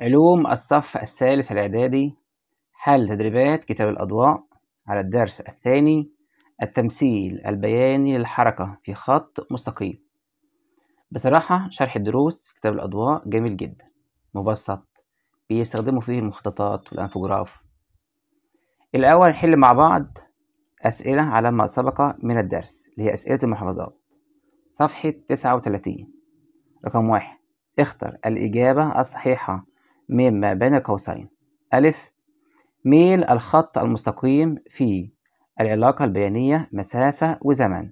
علوم الصف الثالث الإعدادي حل تدريبات كتاب الأضواء على الدرس الثاني التمثيل البياني للحركة في خط مستقيم بصراحة شرح الدروس في كتاب الأضواء جميل جدا مبسط بيستخدموا فيه المخططات والأنفوجراف الأول نحل مع بعض أسئلة على ما سبق من الدرس اللي هي أسئلة المحافظات صفحة تسعة وتلاتين رقم واحد اختر الإجابة الصحيحة م ما بين قوسين أ ميل الخط المستقيم في العلاقة البيانية مسافة وزمن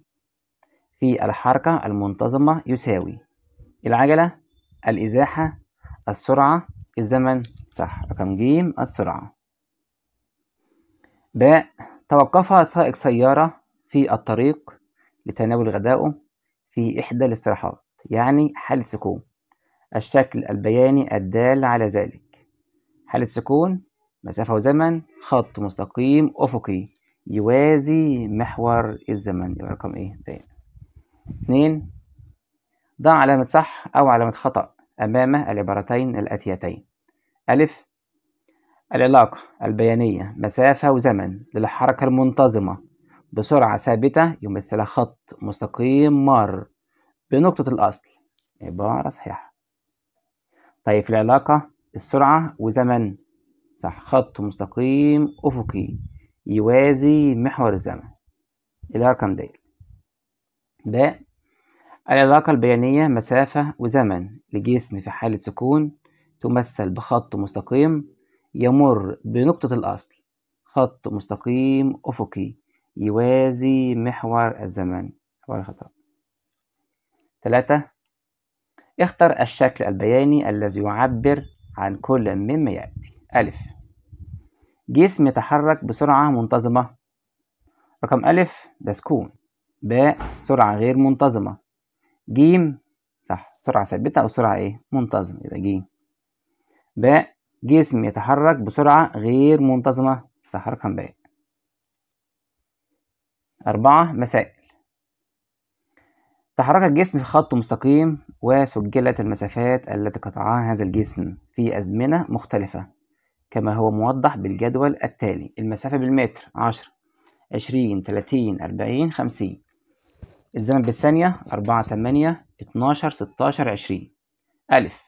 في الحركة المنتظمة يساوي العجلة الإزاحة السرعة الزمن صح رقم ج السرعة ب توقف سائق سيارة في الطريق لتناول غدائه في إحدى الاستراحات يعني حالة سكون الشكل البياني الدال على ذلك حالة سكون مسافة وزمن خط مستقيم أفقي يوازي محور الزمن يبقى رقم إيه ده. طيب. اتنين ضع علامة صح أو علامة خطأ أمام العبارتين الآتيتين ألف العلاقة البيانية مسافة وزمن للحركة المنتظمة بسرعة ثابتة يمثلها خط مستقيم مار بنقطة الأصل عبارة صحيحة طيب في العلاقة السرعة وزمن صح خط مستقيم أفقي يوازي محور الزمن الرقم ده ب العلاقة البيانية مسافة وزمن لجسم في حالة سكون تمثل بخط مستقيم يمر بنقطة الأصل خط مستقيم أفقي يوازي محور الزمن حوار خطأ ثلاثة اختر الشكل البياني الذي يعبر عن كل مما يأتي أ جسم يتحرك بسرعة منتظمة رقم أ ده سكون سرعة غير منتظمة ج صح سرعة ثابتة أو سرعة إيه منتظمة يبقى ج ب جسم يتحرك بسرعة غير منتظمة صح رقم ب أربعة مسائل تحرك الجسم في خط مستقيم وسجلت المسافات التي قطعها هذا الجسم في أزمنة مختلفة كما هو موضح بالجدول التالي المسافة بالمتر عشر عشرين تلاتين أربعين خمسين الزمن بالثانية أربعة تمانية اتناشر ستاشر عشرين ألف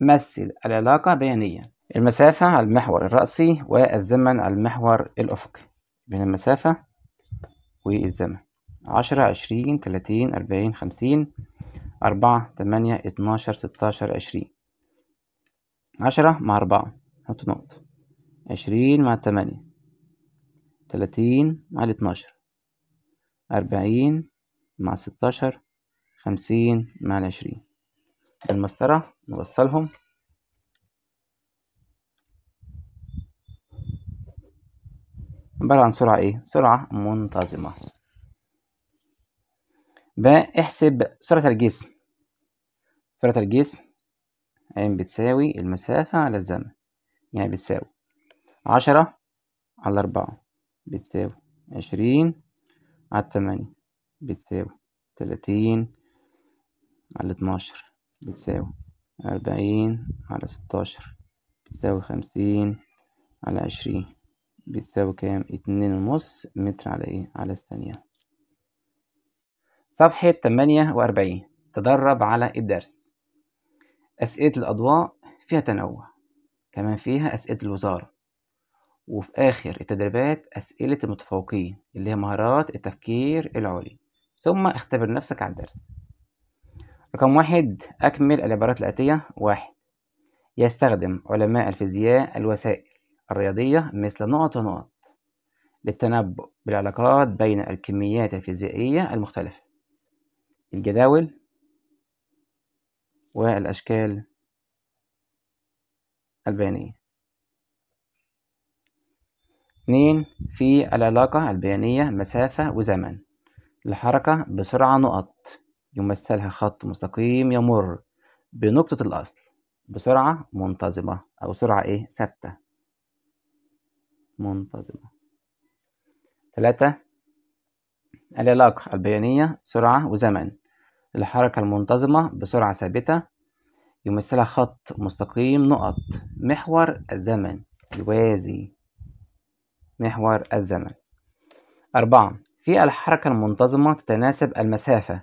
مثل العلاقة بيانية المسافة على المحور الرأسي والزمن على المحور الأفقي بين المسافة والزمن عشرة عشرين تلاتين أربعين خمسين أربعة تمانية اتناشر ستاشر عشرين عشرة مع أربعة نحط نقطة عشرين مع تمانية تلاتين مع اتناشر أربعين مع ستاشر خمسين مع العشرين المسطرة نوصلهم عبارة عن سرعة إيه؟ سرعة منتظمة بحسب سرعة الجسم سرعة الجسم عين يعني بتساوي المسافة على الزمن يعني بتساوي عشرة على أربعة بتساوي عشرين على تمانية بتساوي تلاتين على اتناشر بتساوي أربعين على ستاشر بتساوي خمسين على عشرين بتساوي كام اتنين ونص متر على ايه على الثانية صفحة 48 تدرب على الدرس أسئلة الأضواء فيها تنوع كمان فيها أسئلة الوزارة وفي آخر التدريبات أسئلة المتفوقين اللي هي مهارات التفكير العلي ثم اختبر نفسك على الدرس رقم واحد أكمل العبارات الآتية واحد يستخدم علماء الفيزياء الوسائل الرياضية مثل نقط ونقط للتنبؤ بالعلاقات بين الكميات الفيزيائية المختلفة الجداول والأشكال البيانية اتنين في العلاقة البيانية مسافة وزمن الحركة بسرعة نقط يمثلها خط مستقيم يمر بنقطة الأصل بسرعة منتظمة أو سرعة إيه ثابتة منتظمة تلاتة العلاقة البيانية سرعة وزمن الحركة المنتظمة بسرعة ثابتة يمثلها خط مستقيم نقط محور الزمن يوازي محور الزمن أربعة في الحركة المنتظمة تتناسب المسافة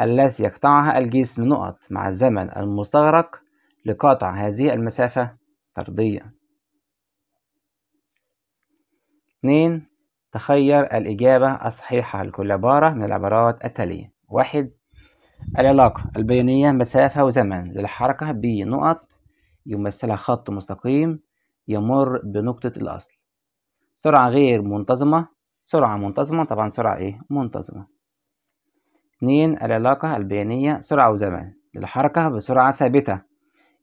التي يقطعها الجسم نقط مع الزمن المستغرق لقطع هذه المسافة طردية اثنين تخير الإجابة الصحيحة لكل عبارة من العبارات التالية واحد العلاقة البيانية مسافة وزمن للحركة بنقط يمثلها خط مستقيم يمر بنقطة الأصل سرعة غير منتظمة سرعة منتظمة طبعا سرعة إيه منتظمة اتنين العلاقة البيانية سرعة وزمن للحركة بسرعة ثابتة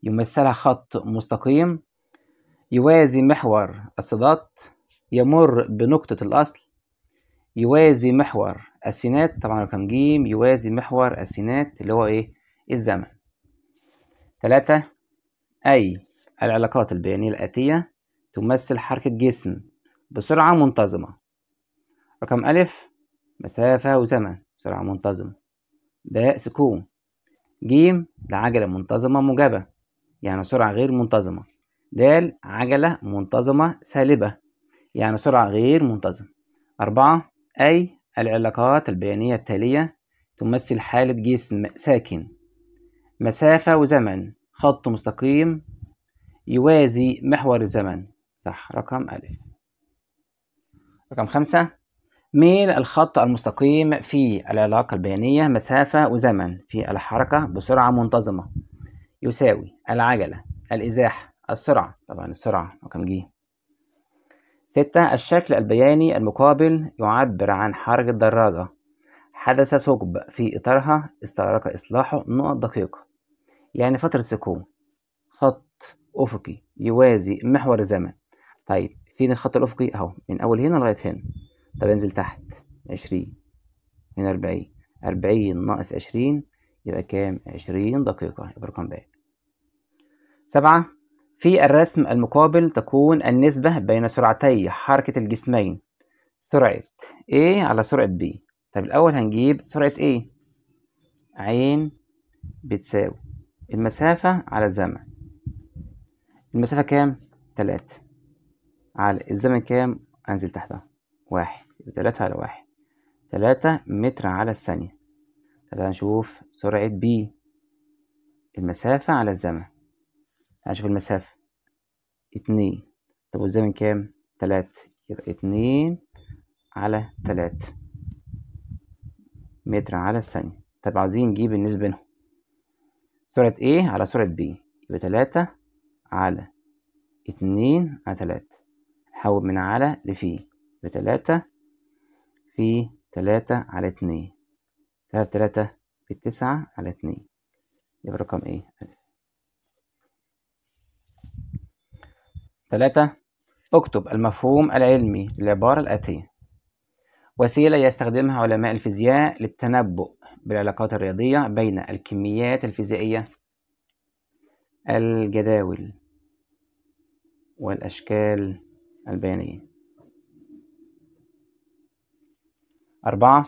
يمثلها خط مستقيم يوازي محور الصدات يمر بنقطة الأصل يوازي محور السينات طبعا رقم ج يوازي محور السينات اللي هو ايه الزمن ثلاثة أي العلاقات البيانية الآتية تمثل حركة جسم بسرعة منتظمة رقم ألف مسافة وزمن سرعة منتظمة باء سكون جيم لعجلة منتظمة موجبة يعني سرعة غير منتظمة د عجلة منتظمة سالبة يعني سرعة غير منتظمة أربعة أي العلاقات البيانية التالية تمثل حالة جسم ساكن مسافة وزمن خط مستقيم يوازي محور الزمن صح رقم ألف رقم خمسة ميل الخط المستقيم في العلاقة البيانية مسافة وزمن في الحركة بسرعة منتظمة يساوي العجلة الإزاحة السرعة طبعا السرعة رقم ج ستة الشكل البياني المقابل يعبر عن حركة دراجة حدث ثقب في إطارها استغرق إصلاحه نقط دقيقة يعني فترة سكون خط أفقي يوازي محور الزمن طيب فين الخط الأفقي أهو من أول هنا لغاية هنا طب انزل تحت عشرين من أربعين أربعين ناقص عشرين يبقى كام عشرين دقيقة يبقى رقم باء سبعة في الرسم المقابل تكون النسبة بين سرعتي حركة الجسمين سرعة A على سرعة B طب الأول هنجيب سرعة A عين بتساوي المسافة على الزمن المسافة كام؟ تلاتة على الزمن كام؟ أنزل تحتها واحد تلاتة على واحد تلاتة متر على الثانية طب هنشوف سرعة B المسافة على الزمن هنشوف يعني المسافة اتنين طب والزمن كام تلاتة يبقى اتنين على تلاتة متر على الثانية طب عايزين نجيب النسبة بينهم سرعة ايه على سرعة ب يبقى تلاتة على اتنين على تلاتة نحول من على لفي يبقى تلاتة في تلاتة على اتنين تلاتة تلاتة في تسعة على اتنين يبقى رقم ايه ثلاثة اكتب المفهوم العلمي للعبارة الآتية وسيلة يستخدمها علماء الفيزياء للتنبؤ بالعلاقات الرياضية بين الكميات الفيزيائية الجداول والأشكال البيانية أربعة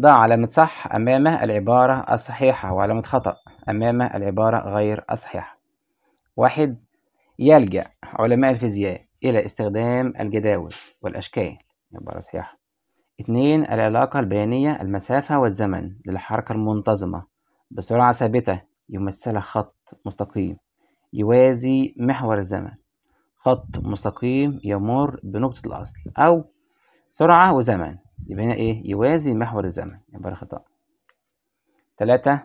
ضع علامة صح أمام العبارة الصحيحة وعلامة خطأ أمام العبارة غير الصحيحة واحد يلجأ علماء الفيزياء إلى استخدام الجداول والأشكال يبقى صحيحة اتنين العلاقة البيانية المسافة والزمن للحركة المنتظمة بسرعة ثابتة يمثلها خط مستقيم يوازي محور الزمن خط مستقيم يمر بنقطة الأصل أو سرعة وزمن يبقى هنا إيه يوازي محور الزمن يبقى خطأ تلاتة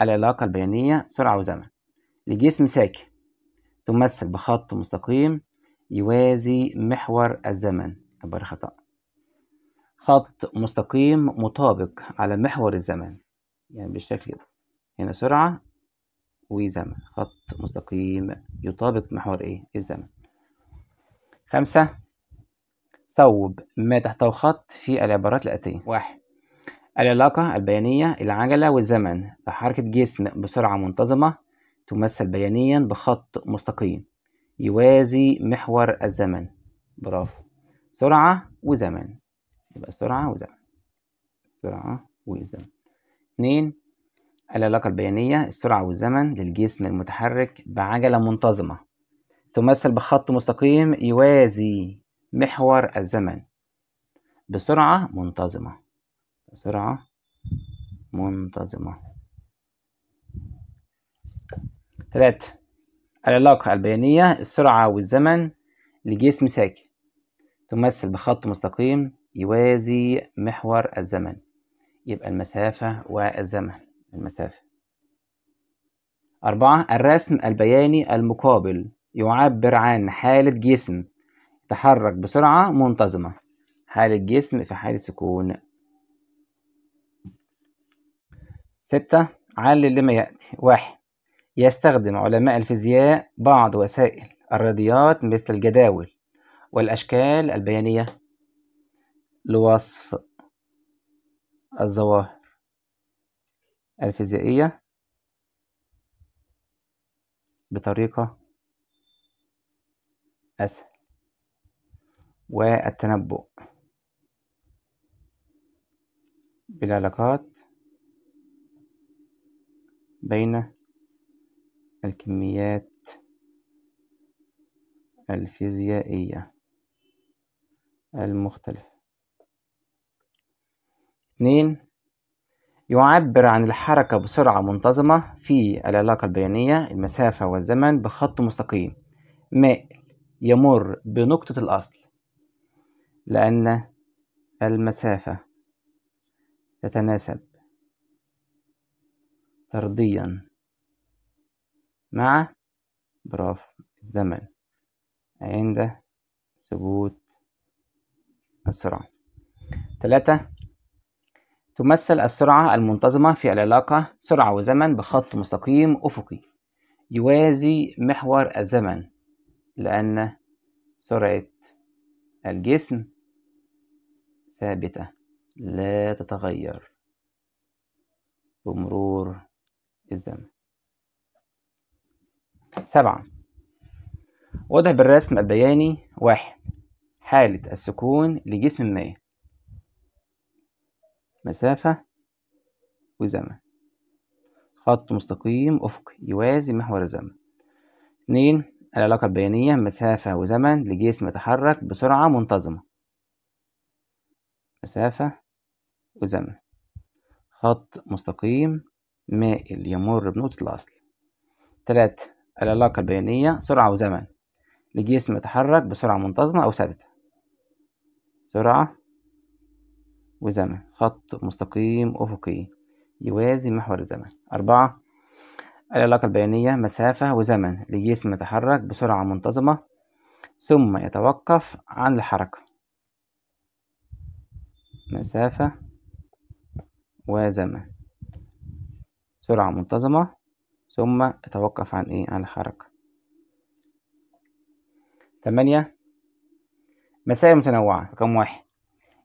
العلاقة البيانية سرعة وزمن لجسم ساكن تمثل بخط مستقيم يوازي محور الزمن عبارة خطأ خط مستقيم مطابق على محور الزمن يعني بالشكل ده هنا سرعة وزمن خط مستقيم يطابق محور ايه الزمن خمسة ثوب ما تحتوي خط في العبارات الآتية واحد العلاقة البيانية العجلة والزمن حركة جسم بسرعة منتظمة تمثل بيانيا بخط مستقيم يوازي محور الزمن برافو سرعة وزمن يبقى سرعة وزمن سرعة وزمن اتنين العلاقة البيانية السرعة والزمن للجسم المتحرك بعجلة منتظمة تمثل بخط مستقيم يوازي محور الزمن بسرعة منتظمة بسرعة منتظمة ثلاثة العلاقة البيانية السرعة والزمن لجسم ساكن تمثل بخط مستقيم يوازي محور الزمن يبقى المسافة والزمن المسافة أربعة الرسم البياني المقابل يعبر عن حالة جسم تحرك بسرعة منتظمة حالة جسم في حالة سكون ستة علل لما يأتي واحد يستخدم علماء الفيزياء بعض وسائل الرياضيات مثل الجداول والأشكال البيانية لوصف الظواهر الفيزيائية بطريقة أسهل والتنبؤ بالعلاقات بين الكميات الفيزيائية المختلفة اثنين يعبر عن الحركة بسرعة منتظمة في العلاقة البيانية المسافة والزمن بخط مستقيم مائل يمر بنقطة الأصل لأن المسافة تتناسب طرديا مع برافو الزمن عند ثبوت السرعة ثلاثة تمثل السرعة المنتظمة في العلاقة سرعة وزمن بخط مستقيم أفقي يوازي محور الزمن لأن سرعة الجسم ثابتة لا تتغير بمرور الزمن سبعة وضع بالرسم البياني واحد حالة السكون لجسم ما مسافة وزمن خط مستقيم أفقي يوازي محور الزمن اتنين العلاقة البيانية مسافة وزمن لجسم يتحرك بسرعة منتظمة مسافة وزمن خط مستقيم مائل يمر بنقطة الأصل ثلاثة العلاقة البيانية سرعة وزمن لجسم يتحرك بسرعة منتظمة أو ثابتة سرعة وزمن خط مستقيم أفقي يوازي محور الزمن أربعة العلاقة البيانية مسافة وزمن لجسم يتحرك بسرعة منتظمة ثم يتوقف عن الحركة مسافة وزمن سرعة منتظمة ثم اتوقف عن ايه عن الحركة ثمانية مسائل متنوعة رقم واحد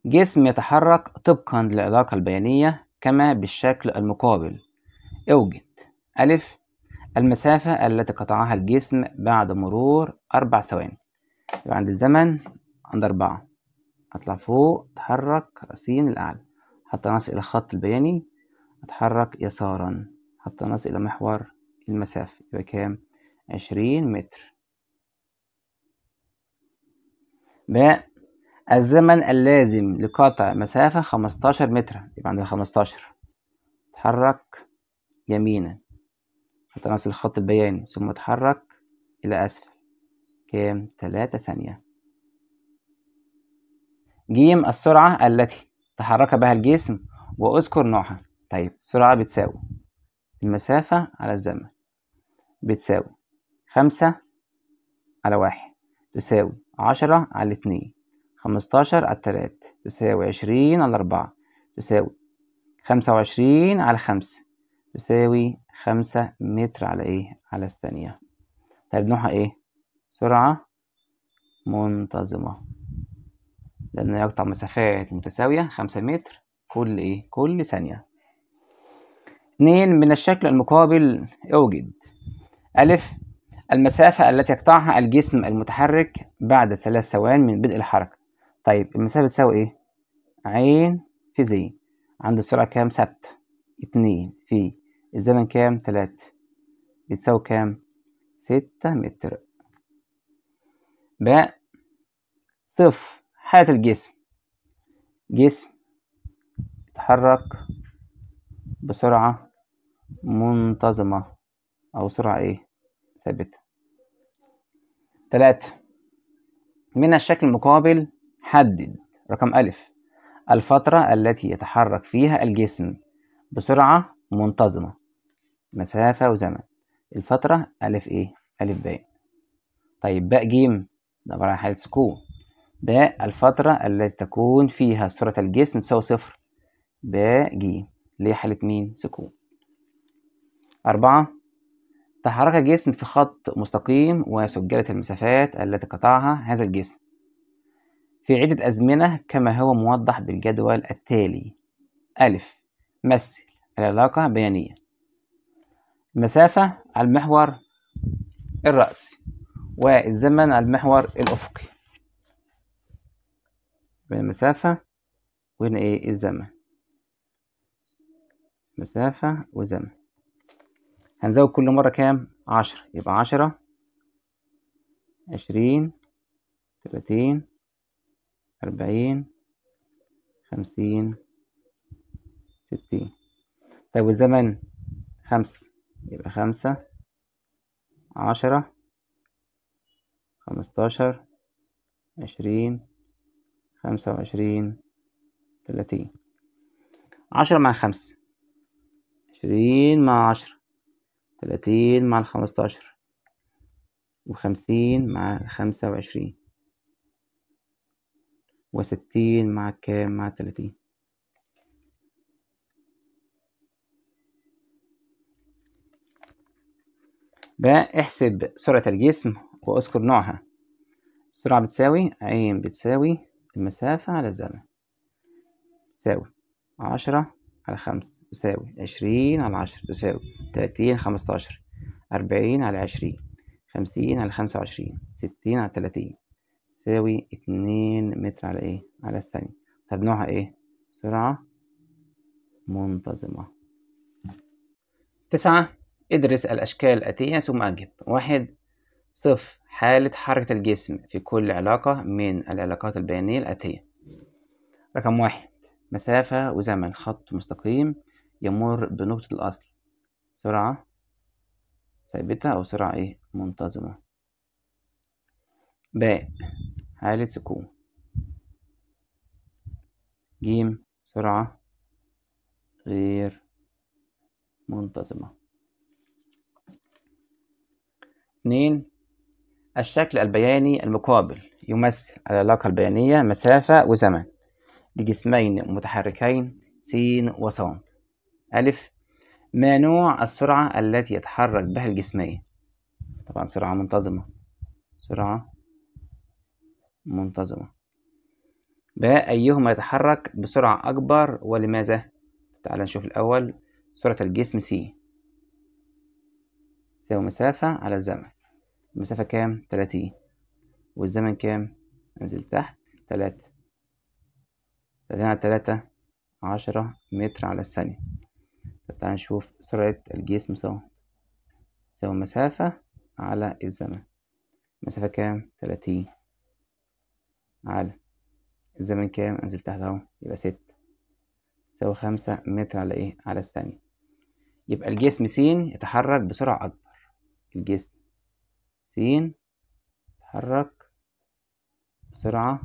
جسم يتحرك طبقا للعلاقة البيانية كما بالشكل المقابل اوجد ألف المسافة التي قطعها الجسم بعد مرور أربع ثواني يبقى عند الزمن عند أربعة أطلع فوق أتحرك رأسين الأعلى حتى نصل إلى الخط البياني أتحرك يسارا حتى نصل إلى محور المسافة يبقى كام عشرين متر ب الزمن اللازم لقطع مسافة خمستاشر متر يبقى عندنا خمستاشر اتحرك يمينا حتى نصل الخط البياني ثم اتحرك إلى أسفل كام تلاتة ثانية جيم السرعة التي تحرك بها الجسم وأذكر نوعها طيب السرعة بتساوي المسافة على الزمن بتساوي خمسة على واحد تساوي عشرة على اتنين خمستاشر على تلات تساوي عشرين على أربعة تساوي خمسة وعشرين على خمسة تساوي خمسة متر على إيه؟ على الثانية طيب نوعها إيه؟ سرعة منتظمة لأنه يقطع مسافات متساوية خمسة متر كل إيه؟ كل ثانية اتنين من الشكل المقابل اوجد ألف المسافة التي يقطعها الجسم المتحرك بعد ثلاث ثوان من بدء الحركة طيب المسافة تساوي إيه؟ عين في زي عند السرعة كام ثابتة؟ اتنين في الزمن كام؟ تلاتة بتساوي كام؟ ستة متر باء صف حالة الجسم جسم يتحرك بسرعة منتظمة أو سرعة إيه ثابتة تلاتة من الشكل المقابل حدد رقم ألف الفترة التي يتحرك فيها الجسم بسرعة منتظمة مسافة وزمن الفترة ألف إيه ألف باء طيب باء جيم ده عبارة عن حالة سكون باء الفترة التي تكون فيها سرعة الجسم تساوي صفر باء جيم ليه حالة مين سكون أربعة تحرك جسم في خط مستقيم وسجلت المسافات التي قطعها هذا الجسم في عدة أزمنة كما هو موضح بالجدول التالي ألف مثل العلاقة بيانية المسافة على المحور الرأسي والزمن على المحور الأفقي بين المسافة وهنا إيه الزمن مسافة وزمن هنزود كل مرة كام عشرة يبقى عشرة عشرين تلاتين أربعين خمسين ستين طيب والزمن خمس يبقى خمسة عشرة خمستاشر عشرين خمسة وعشرين تلاتين عشرة مع خمسة عشرين مع عشرة تلاتين مع الخمستاشر وخمسين مع خمسة وعشرين وستين مع كام مع تلاتين بقى احسب سرعة الجسم واذكر نوعها السرعة بتساوي عين بتساوي المسافة على الزمن تساوي عشرة على خمسة تساوي عشرين على عشرة تساوي تلاتين خمستاشر أربعين على عشرين خمسين على خمسة وعشرين ستين على تلاتين تساوي اتنين متر على ايه على الثانية طب نوعها ايه سرعة منتظمة تسعة ادرس الأشكال الآتية ثم أجب واحد صفر حالة حركة الجسم في كل علاقة من العلاقات البيانية الآتية رقم واحد مسافة وزمن خط مستقيم يمر بنقطة الأصل سرعة ثابتة أو سرعة إيه منتظمة باء حالة سكون ج سرعة غير منتظمة اتنين الشكل البياني المقابل يمثل العلاقة البيانية مسافة وزمن لجسمين متحركين س وص ألف ما نوع السرعة التي يتحرك بها الجسمين طبعا سرعة منتظمة سرعة منتظمة باء أيهما يتحرك بسرعة أكبر ولماذا؟ تعال نشوف الأول سرعة الجسم س تساوي مسافة على الزمن المسافة كام؟ تلاتين والزمن كام؟ انزل تحت تلاتة تلاتة تلاتة عشرة متر على الثانية تعالى نشوف سرعة الجسم سوا تساوي مسافة على الزمن مسافة كام؟ تلاتين على الزمن كام؟ أنزل تحت أهو يبقى ستة تساوي خمسة متر على إيه؟ على الثانية يبقى الجسم س يتحرك بسرعة أكبر الجسم س يتحرك بسرعة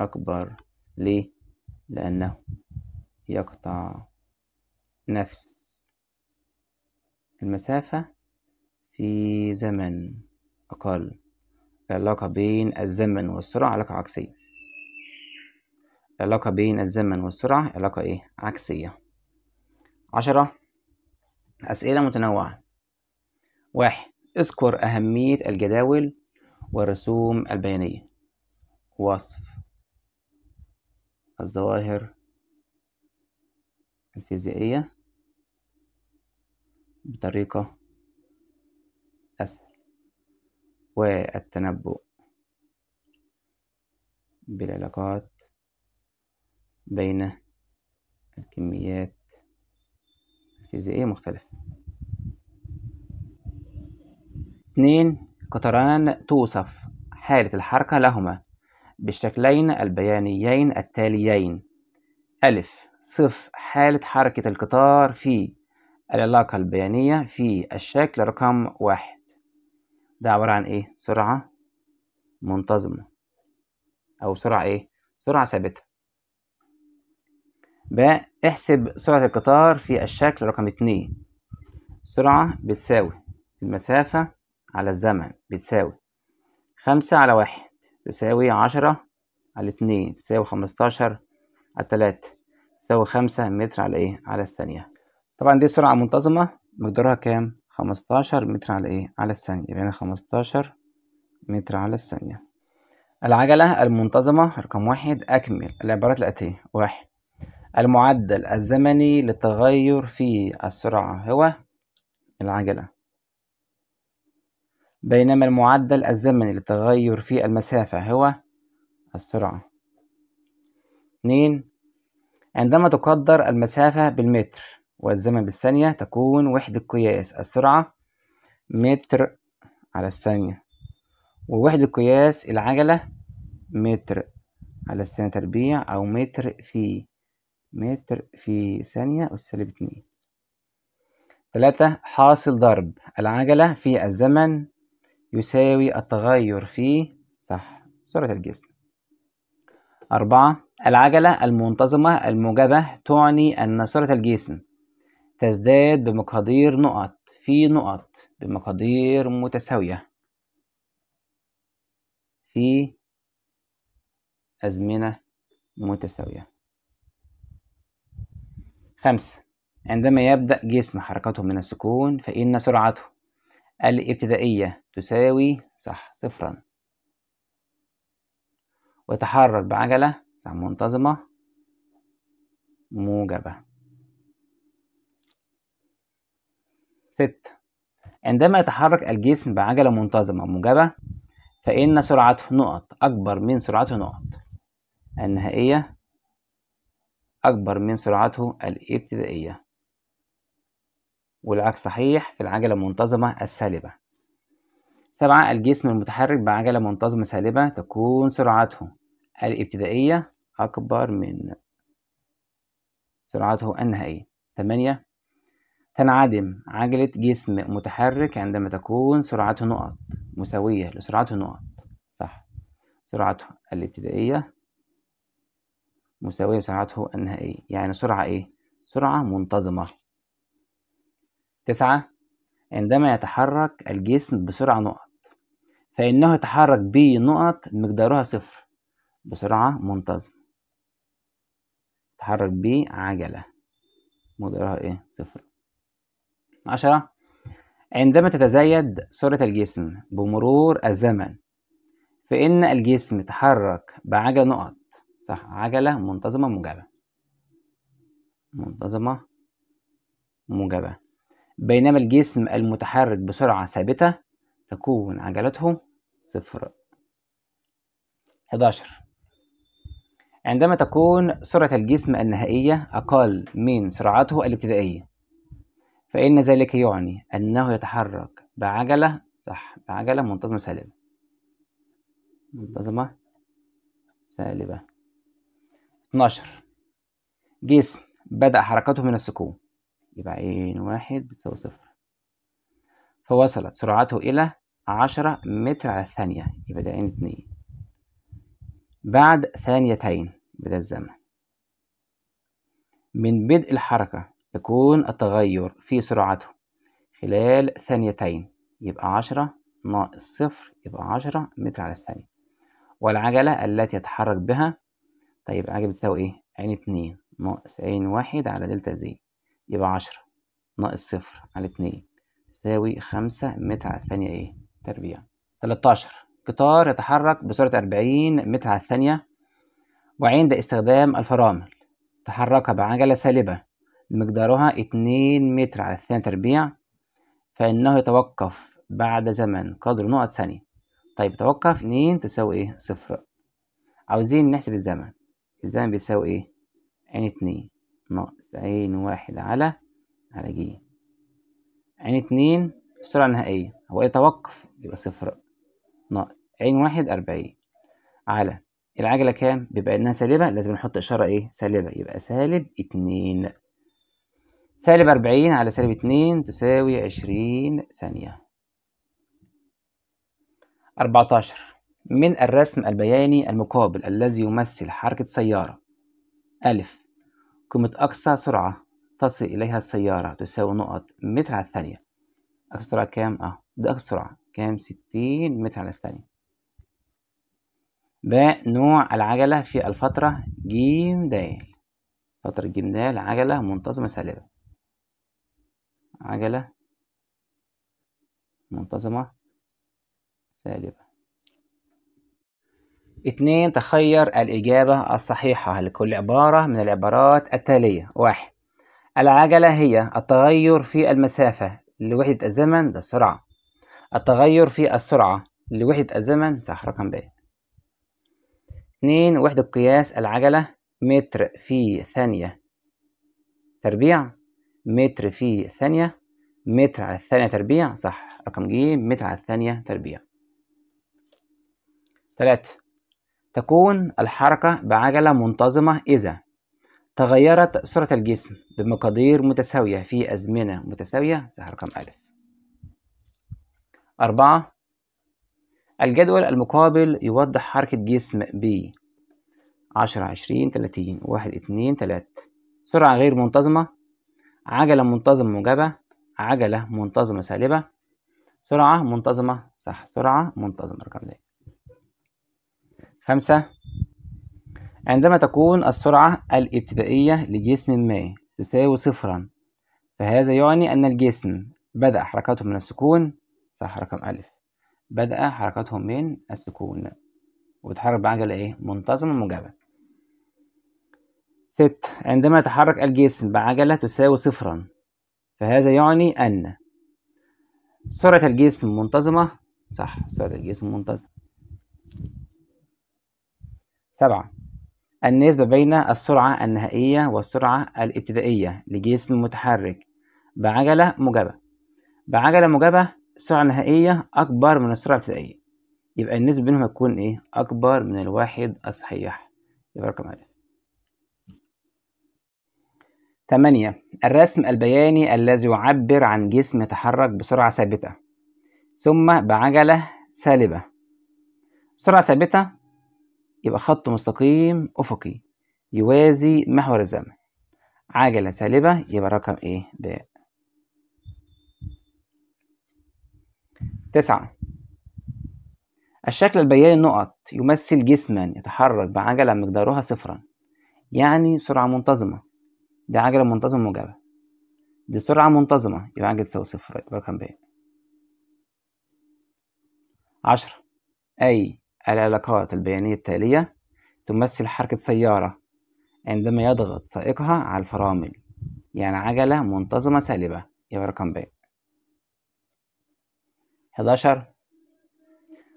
أكبر ليه؟ لأنه يقطع نفس المسافة في زمن أقل العلاقة بين الزمن والسرعة علاقة عكسية العلاقة بين الزمن والسرعة علاقة إيه؟ عكسية عشرة أسئلة متنوعة واحد اذكر أهمية الجداول والرسوم البيانية وصف الظواهر الفيزيائية بطريقة أسهل والتنبؤ بالعلاقات بين الكميات الفيزيائية مختلفة اثنين قطران توصف حالة الحركة لهما بالشكلين البيانيين التاليين: ألف صف حالة حركة القطار في العلاقة البيانية في الشكل رقم واحد ده عبارة عن إيه؟ سرعة منتظمة أو سرعة إيه؟ سرعة ثابتة ب احسب سرعة القطار في الشكل رقم اتنين سرعة بتساوي المسافة على الزمن بتساوي خمسة على واحد تساوي عشرة على اتنين تساوي خمستاشر على تلاتة تساوي خمسة متر على ايه على الثانية طبعا دي سرعة منتظمة مقدارها كام خمستاشر متر على ايه على الثانية يبقى خمستاشر متر على الثانية العجلة المنتظمة رقم واحد أكمل العبارات الآتية واحد المعدل الزمني للتغير في السرعة هو العجلة بينما المعدل الزمني للتغير في المسافة هو السرعة اتنين عندما تقدر المسافة بالمتر والزمن بالثانية تكون وحدة قياس السرعة متر على الثانية ووحدة قياس العجلة متر على الثانية تربيع أو متر في متر في ثانية أس سالب اتنين تلاتة حاصل ضرب العجلة في الزمن يساوي التغير في صح سرعة الجسم أربعة العجلة المنتظمة الموجبة تعني أن سرعة الجسم تزداد بمقادير نقط في نقط بمقادير متساوية في أزمنة متساوية خمسة عندما يبدأ جسم حركته من السكون فإن سرعته الابتدائية تساوي صح صفرا وتحرك بعجلة منتظمة موجبة ست عندما يتحرك الجسم بعجلة منتظمة موجبة فإن سرعته نقط أكبر من سرعته نقط النهائية أكبر من سرعته الابتدائية والعكس صحيح في العجلة المنتظمة السالبة سبعة الجسم المتحرك بعجلة منتظمة سالبة تكون سرعته الابتدائية أكبر من سرعته النهائية ثمانية تنعدم عجلة جسم متحرك عندما تكون سرعته نقط مساوية لسرعته نقط صح سرعته الابتدائية مساوية لسرعته النهائية يعني سرعة إيه؟ سرعة منتظمة تسعة عندما يتحرك الجسم بسرعة نقط فإنه يتحرك بنقط مقدارها صفر بسرعة منتظمة يتحرك بعجلة مقدارها إيه صفر عشرة عندما تتزايد سرعة الجسم بمرور الزمن فإن الجسم يتحرك بعجلة نقط صح عجلة منتظمة موجبة منتظمة موجبة بينما الجسم المتحرك بسرعة ثابتة تكون عجلته صفر 11 عندما تكون سرعة الجسم النهائية أقل من سرعته الابتدائية فإن ذلك يعني أنه يتحرك بعجلة صح بعجلة منتظمة سالبة منتظمة سالبة 12 جسم بدأ حركته من السكون يبقى عين واحد بتساوي صفر فوصلت سرعته إلى عشرة متر على الثانية يبقى ده عين اتنين بعد ثانيتين بدأ الزمن من بدء الحركة يكون التغير في سرعته خلال ثانيتين يبقى عشرة ناقص صفر يبقى عشرة متر على الثانية والعجلة التي يتحرك بها طيب عجلة بتساوي ايه؟ عين اتنين ناقص عين واحد على دلتا زي يبقى عشرة ناقص صفر على اتنين تساوي خمسة متر على الثانية ايه تربيع تلاتاشر قطار يتحرك بسرعة أربعين متر على الثانية وعند استخدام الفرامل تحرك بعجلة سالبة مقدارها اتنين متر على الثانية تربيع فإنه يتوقف بعد زمن قدر نقط ثانية طيب توقف اتنين تساوي ايه صفر عاوزين نحسب الزمن الزمن بيساوي ايه عين يعني اتنين ناقص عين واحد على على ج عين اتنين السرعة النهائية هو ايه توقف يبقى صفر ناقص عين واحد أربعين على العجلة كام؟ بيبقى إنها سالبة لازم نحط إشارة إيه؟ سالبة يبقى سالب اتنين سالب أربعين على سالب اتنين تساوي عشرين ثانية أربعتاشر من الرسم البياني المقابل الذي يمثل حركة سيارة أ قمة أقصى سرعة تصل إليها السيارة تساوي نقط متر على الثانية أقصى سرعة كام؟ أه دي أقصى سرعة كام؟ ستين متر على الثانية ب نوع العجلة في الفترة ج د فترة ج د عجلة منتظمة سالبة عجلة منتظمة سالبة اثنين تخير الإجابة الصحيحة لكل عبارة من العبارات التالية واحد العجلة هي التغير في المسافة لوحدة الزمن ده السرعة التغير في السرعة لوحدة الزمن صح رقم ب اثنين وحدة قياس العجلة متر في ثانية تربيع متر في ثانية متر على الثانية تربيع صح رقم ج متر على الثانية تربيع ثلاثة تكون الحركة بعجلة منتظمة إذا تغيرت سرعة الجسم بمقادير متساوية في أزمنة متساوية زي رقم ألف أربعة الجدول المقابل يوضح حركة جسم ب عشرة عشرين تلاتين واحد اتنين تلاتة سرعة غير منتظمة عجلة منتظمة موجبة عجلة منتظمة سالبة سرعة منتظمة صح سرعة منتظمة رقم ده خمسة عندما تكون السرعة الابتدائية لجسم ما تساوي صفرا فهذا يعني أن الجسم بدأ حركته من السكون صح رقم ألف بدأ حركته من السكون وتحرك بعجلة إيه منتظمة موجبة ست عندما يتحرك الجسم بعجلة تساوي صفرا فهذا يعني أن سرعة الجسم منتظمة صح سرعة الجسم منتظمة سبعة النسبة بين السرعة النهائية والسرعة الابتدائية لجسم متحرك بعجلة موجبة بعجلة موجبة السرعة النهائية أكبر من السرعة الابتدائية يبقى النسبة بينهم هتكون إيه؟ أكبر من الواحد الصحيح يبقى رقم ألف تمانية الرسم البياني الذي يعبر عن جسم يتحرك بسرعة ثابتة ثم بعجلة سالبة سرعة ثابتة يبقى خط مستقيم أفقي يوازي محور الزمن عجلة سالبة يبقى رقم إيه ب تسعة الشكل البياني النقط يمثل جسما يتحرك بعجلة مقدارها صفرا يعني سرعة منتظمة دي عجلة منتظمة موجبة دي سرعة منتظمة يبقى عجلة تساوي صفر يبقى رقم ب عشرة أي العلاقات البيانية التالية تمثل حركة سيارة عندما يضغط سائقها على الفرامل يعني عجلة منتظمة سالبة يبقى رقم ب 11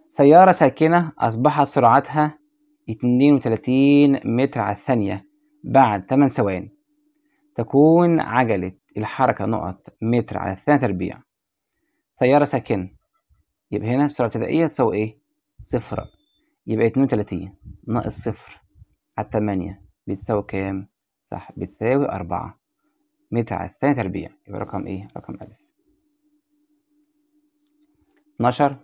سيارة ساكنة أصبحت سرعتها 32 متر على الثانية بعد 8 ثواني تكون عجلة الحركة نقط متر على الثانية تربيع سيارة ساكنة يبقى هنا السرعة الابتدائية تساوي إيه؟ صفر يبقى اتنين وتلاتين ناقص صفر على تمانية بتساوي كام؟ صح بتساوي أربعة متر على الثاني تربيع يبقى رقم إيه؟ رقم ألف اتناشر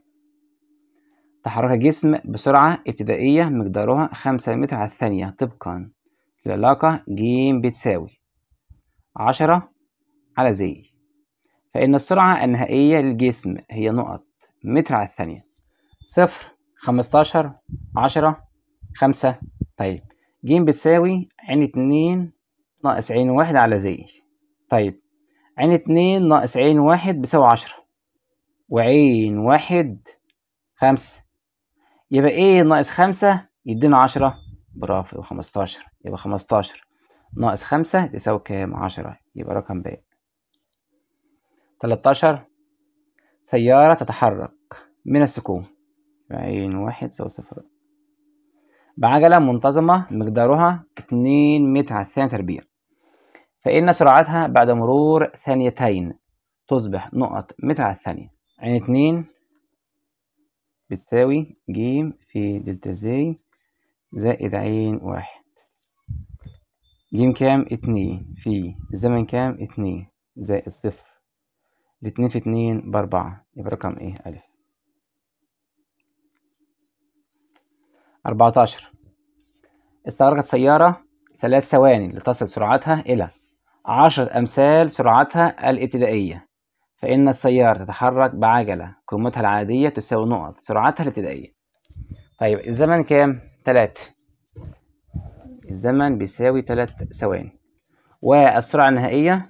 تحرك الجسم بسرعة ابتدائية مقدارها خمسة متر على الثانية طبقا للعلاقة ج بتساوي عشرة على زي فإن السرعة النهائية للجسم هي نقط متر على الثانية صفر خمستاشر عشرة خمسة طيب ج بتساوي عين اتنين ناقص عين واحد على زي طيب عين اتنين ناقص عين واحد بيساوي عشرة وعين واحد خمسة يبقى ايه ناقص خمسة يدينا عشرة برافو خمستاشر يبقى خمستاشر ناقص خمسة يساوي كام عشرة يبقى رقم ب تلاتاشر سيارة تتحرك من السكون بعين واحد يساوي صفر بعجلة منتظمة مقدارها اتنين متر على الثانية تربيع فإن سرعتها بعد مرور ثانيتين تصبح نقط متر على الثانية عين اتنين بتساوي ج في دلتا زي زائد عين واحد ج كام اتنين في زمن كام اتنين زائد صفر الاتنين في اتنين بأربعة يبقى رقم ايه ألف 14 استغرقت سيارة ثلاث ثواني لتصل سرعتها إلى عشرة أمثال سرعتها الابتدائية فإن السيارة تتحرك بعجلة قيمتها العادية تساوي نقط سرعتها الابتدائية طيب الزمن كام؟ تلات الزمن بيساوي تلات ثواني والسرعة النهائية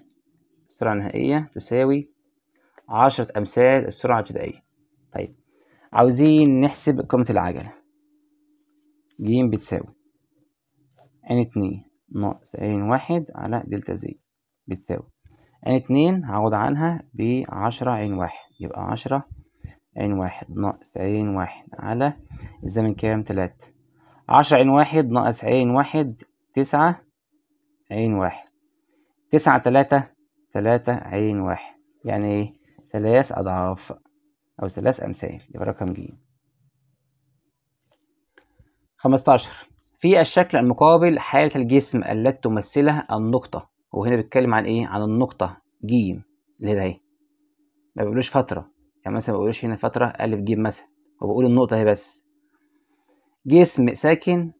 السرعة النهائية تساوي عشرة أمثال السرعة الابتدائية طيب عاوزين نحسب قيمة العجلة ج بتساوي ان اتنين ناقص ان واحد على دلتا زي بتساوي ان اتنين هعوض عنها بعشرة عين واحد يبقى عشرة عين واحد ناقص عين واحد على الزمن كام تلاتة عشرة عين واحد ناقص ن واحد تسعة عين واحد تسعة تلاتة تلاتة عين واحد يعني ايه ثلاث أضعاف أو ثلاث أمثال يبقى رقم ج 15 في الشكل المقابل حالة الجسم التي تمثلها النقطة وهنا بيتكلم عن إيه؟ عن النقطة ج اللي هي ده أهي ما بيقولوش فترة يعني مثلا ما بيقولوش هنا فترة أ ج مثلا هو بيقول النقطة أهي بس جسم ساكن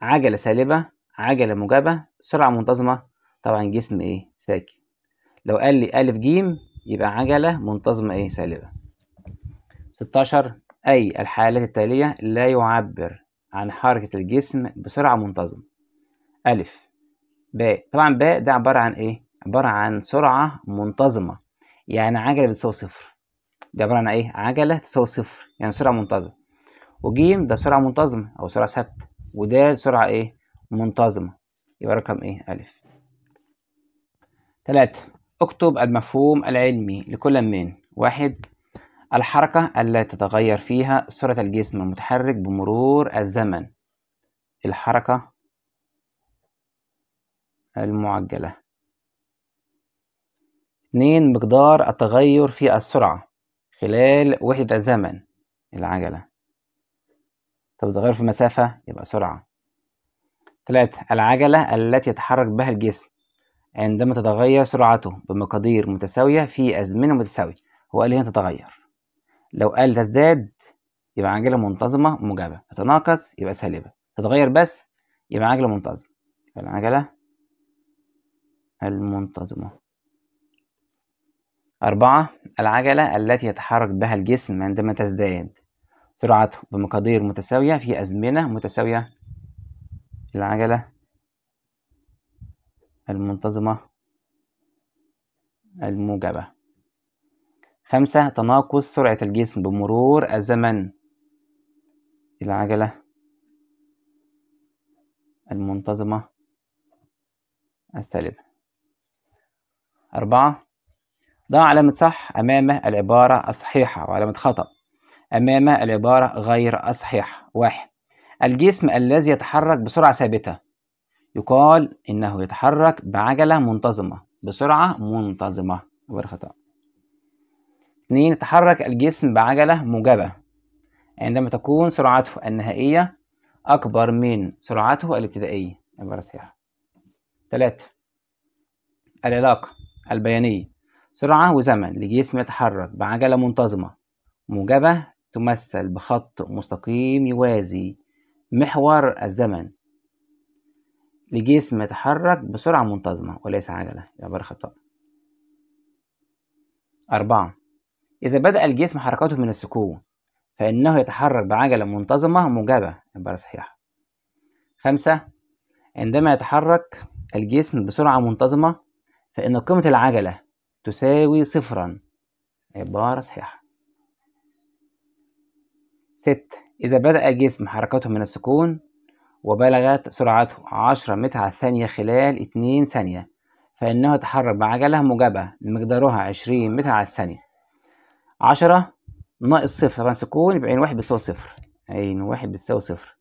عجلة سالبة عجلة موجبة سرعة منتظمة طبعا جسم إيه؟ ساكن لو قال لي أ ج يبقى عجلة منتظمة إيه؟ سالبة 16 أي الحالات التالية لا يعبر عن حركة الجسم بسرعة منتظمة أ ب طبعا ب ده عبارة عن إيه؟ عبارة عن سرعة منتظمة يعني عجلة بتساوي صفر ده عبارة عن إيه؟ عجلة تساوي صفر يعني سرعة منتظمة وج ده سرعة منتظمة أو سرعة ثابتة ود سرعة إيه؟ منتظمة يبقى رقم إيه؟ أ تلاتة اكتب المفهوم العلمي لكل من واحد الحركة التي تتغير فيها سرعة الجسم المتحرك بمرور الزمن الحركة المعجلة اتنين مقدار التغير في السرعة خلال وحدة الزمن العجلة طب تغير في مسافة يبقى سرعة تلاتة العجلة التي يتحرك بها الجسم عندما تتغير سرعته بمقادير متساوية في أزمنة متساوية هو قال هنا تتغير لو قال تزداد يبقى عجلة منتظمة موجبة تتناقص يبقى سالبة تتغير بس يبقى عجلة منتظمة العجلة المنتظمة أربعة العجلة التي يتحرك بها الجسم عندما تزداد سرعته بمقادير متساوية في أزمنة متساوية العجلة المنتظمة الموجبة خمسة تناقص سرعة الجسم بمرور الزمن العجلة المنتظمة السالبة أربعة ضع علامة صح أمام العبارة الصحيحة وعلامة خطأ أمام العبارة غير الصحيحة واحد الجسم الذي يتحرك بسرعة ثابتة يقال إنه يتحرك بعجلة منتظمة بسرعة منتظمة غير خطأ اتنين يتحرك الجسم بعجلة موجبة عندما تكون سرعته النهائية أكبر من سرعته الابتدائية عبارة صحيحة تلاتة العلاقة البيانية سرعة وزمن لجسم يتحرك بعجلة منتظمة موجبة تمثل بخط مستقيم يوازي محور الزمن لجسم يتحرك بسرعة منتظمة وليس عجلة عبارة خطأ أربعة إذا بدأ الجسم حركته من السكون فإنه يتحرك بعجلة منتظمة موجبة عبارة صحيحة خمسة عندما يتحرك الجسم بسرعة منتظمة فإن قيمة العجلة تساوي صفرا عبارة صحيحة ست إذا بدأ الجسم حركته من السكون وبلغت سرعته عشرة متر على الثانية خلال اتنين ثانية فإنه يتحرك بعجلة موجبة مقدارها عشرين متر على الثانية عشرة ناقص صفر طبعا سكون يبقى عين واحد بتساوي صفر عين واحد بتساوي صفر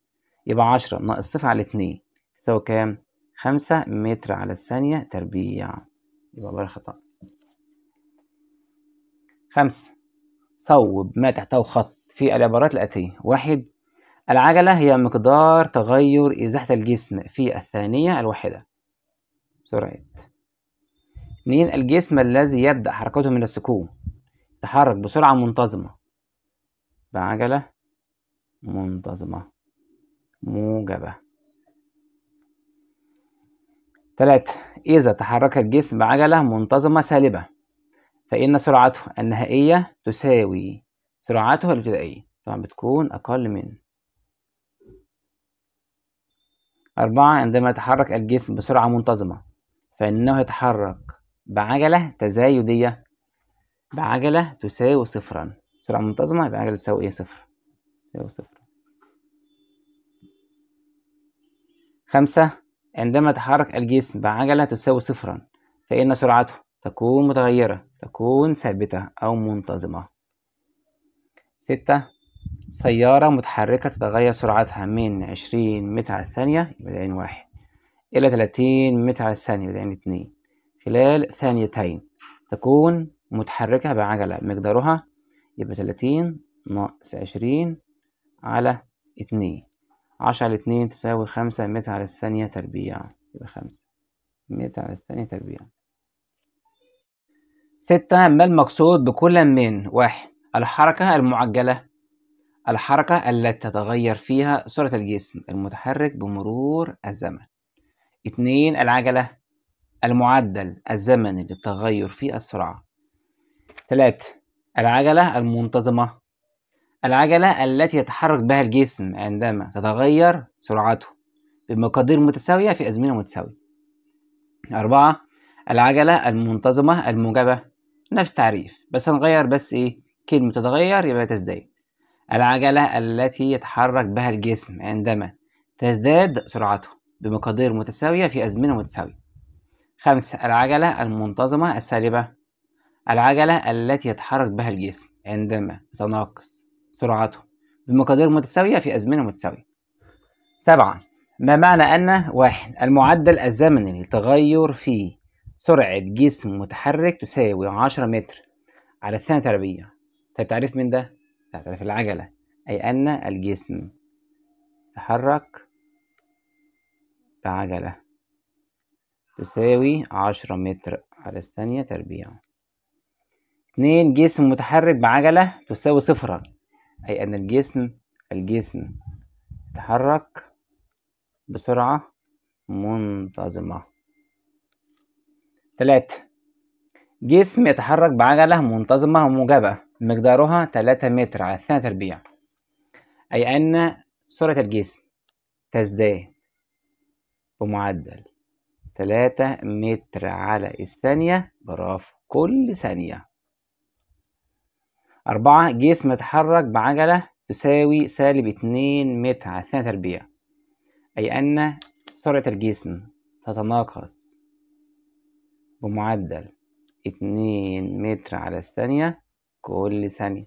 يبقى عشرة ناقص صفر على اتنين تساوي كام؟ خمسة متر على الثانية تربيع يبقى عبارة خطأ خمسة صوب ما تحتوي خط في العبارات الآتية واحد العجلة هي مقدار تغير إزاحة الجسم في الثانية الواحدة سرعة اتنين الجسم الذي يبدأ حركته من السكون تحرك بسرعة منتظمة بعجلة منتظمة موجبة ثلاثة إذا تحرك الجسم بعجلة منتظمة سالبة فإن سرعته النهائية تساوي سرعته الابتدائية طبعا بتكون أقل من أربعة عندما يتحرك الجسم بسرعة منتظمة فإنه يتحرك بعجلة تزايدية بعجلة تساوي صفرا سرعة منتظمة يبقى عجلة تساوي إيه صفر تساوي صفر خمسة عندما يتحرك الجسم بعجلة تساوي صفرا فإن سرعته تكون متغيرة تكون ثابتة أو منتظمة ستة سيارة متحركة تتغير سرعتها من عشرين متر على الثانية يبقى عين واحد إلى تلاتين متر على الثانية يبقى عين اتنين خلال ثانيتين تكون متحركة بعجلة مقدارها يبقى تلاتين ناقص عشرين على اتنين عشرة على اتنين تساوي خمسة متر على الثانية تربيع يبقى خمسة متر على الثانية تربيع ستة ما المقصود بكل من واحد الحركة المعجلة الحركة التي تتغير فيها سرعة الجسم المتحرك بمرور الزمن اتنين العجلة المعدل الزمني للتغير في السرعة ثلاثة العجلة المنتظمة العجلة التي يتحرك بها الجسم عندما تتغير سرعته بمقادير متساوية في أزمنة متساوية أربعة العجلة المنتظمة الموجبة نفس تعريف بس هنغير بس إيه كلمة تتغير يبقى تزداد العجلة التي يتحرك بها الجسم عندما تزداد سرعته بمقادير متساوية في أزمنة متساوية خمسة العجلة المنتظمة السالبة العجلة التي يتحرك بها الجسم عندما تتناقص سرعته بمقادير متساوية في أزمنة متساوية. سبعة ما معنى أن واحد المعدل الزمني للتغير في سرعة جسم متحرك تساوي عشرة متر على الثانية تربيع طيب تعريف من ده؟ تعرف العجلة أي أن الجسم تحرك بعجلة تساوي عشرة متر على الثانية تربيع 2 جسم متحرك بعجلة تساوي صفرا أي أن الجسم الجسم يتحرك بسرعة منتظمة تلاتة جسم يتحرك بعجلة منتظمة وموجبة مقدارها تلاتة متر على الثانية تربيع أي أن سرعة الجسم تزداد بمعدل تلاتة متر على الثانية برافو كل ثانية أربعة جسم يتحرك بعجلة تساوي سالب اتنين متر على الثانية تربيع أي أن سرعة الجسم تتناقص بمعدل اتنين متر على الثانية كل ثانية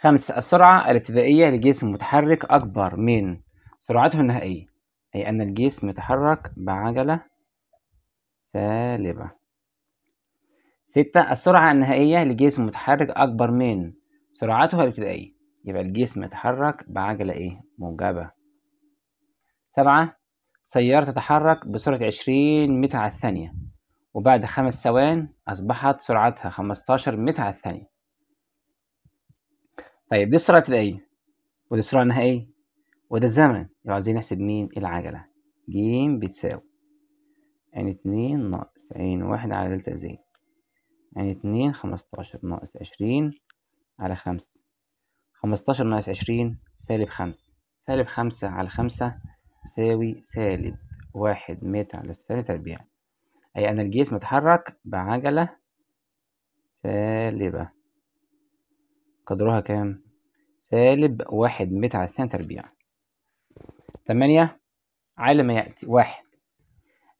خمسة السرعة الابتدائية لجسم متحرك أكبر من سرعته النهائية أي أن الجسم يتحرك بعجلة سالبة ستة السرعة النهائية لجسم متحرك أكبر من سرعته الابتدائية يبقى الجسم يتحرك بعجلة إيه؟ موجبة سبعة سيارة تتحرك بسرعة عشرين متر على الثانية وبعد خمس ثوان أصبحت سرعتها خمستاشر متر على الثانية طيب دي السرعة الابتدائية ودي السرعة النهائية وده الزمن لو عايزين نحسب مين العجلة ج بتساوي عين يعني اتنين ناقص عين يعني واحد على دلتا زين يعني اتنين خمستاشر ناقص عشرين على خمسة خمستاشر ناقص عشرين سالب خمسة سالب خمسة على خمسة يساوي سالب واحد متر على الثانية تربيع أي أن الجسم اتحرك بعجلة سالبة قدرها كام؟ سالب واحد متر على الثانية تربيع تمانية على ما يأتي واحد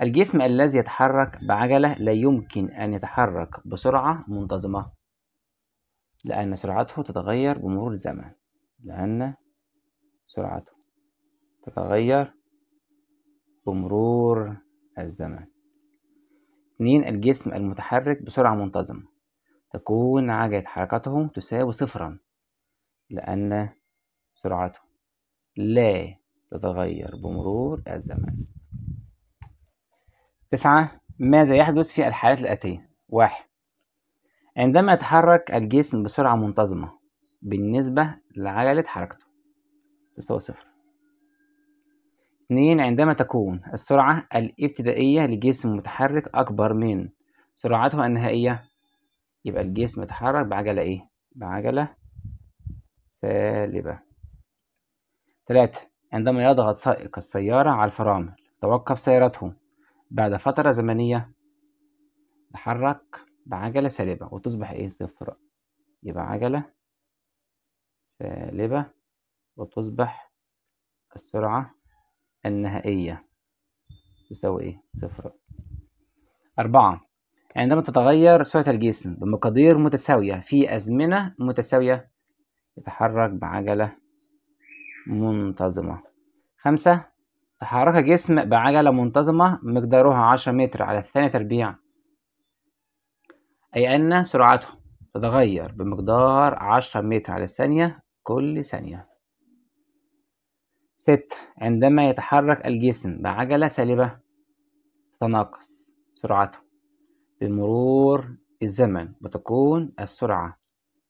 الجسم الذي يتحرك بعجلة لا يمكن أن يتحرك بسرعة منتظمة لأن سرعته تتغير بمرور الزمن لأن سرعته تتغير بمرور الزمن اتنين الجسم المتحرك بسرعة منتظمة تكون عجلة حركته تساوي صفرا لأن سرعته لا تتغير بمرور الزمن تسعة ماذا يحدث في الحالات الآتية واحد عندما يتحرك الجسم بسرعة منتظمة بالنسبة لعجلة حركته مستوى صفر اتنين عندما تكون السرعة الابتدائية لجسم متحرك أكبر من سرعته النهائية يبقى الجسم يتحرك بعجلة إيه؟ بعجلة سالبة تلاتة عندما يضغط سائق السيارة على الفرامل توقف سيارته بعد فترة زمنية تحرك بعجلة سالبة وتصبح إيه صفر يبقى عجلة سالبة وتصبح السرعة النهائية تساوي إيه صفر أربعة عندما تتغير سرعة الجسم بمقادير متساوية في أزمنة متساوية يتحرك بعجلة منتظمة خمسة تحرك جسم بعجلة منتظمة مقدارها عشرة متر على الثانية تربيع أي أن سرعته تتغير بمقدار عشرة متر على الثانية كل ثانية ست عندما يتحرك الجسم بعجلة سالبة تتناقص سرعته بمرور الزمن وتكون السرعة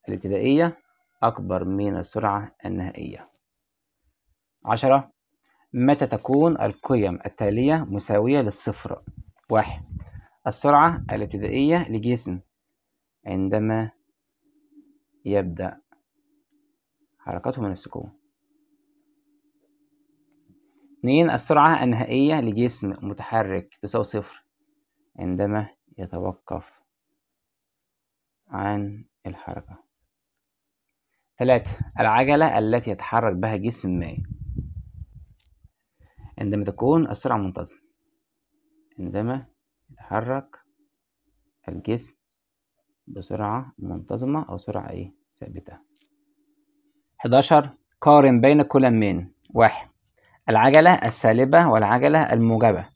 الابتدائية أكبر من السرعة النهائية عشرة متى تكون القيم التالية مساوية للصفر واحد السرعة الابتدائية لجسم عندما يبدأ حركته من السكون اتنين السرعة النهائية لجسم متحرك تساوي صفر عندما يتوقف عن الحركة ثلاثة العجلة التي يتحرك بها جسم ما عندما تكون السرعة منتظمة عندما يتحرك الجسم بسرعة منتظمة أو سرعة إيه ثابتة 11 قارن بين كل من واحد العجلة السالبة والعجلة الموجبة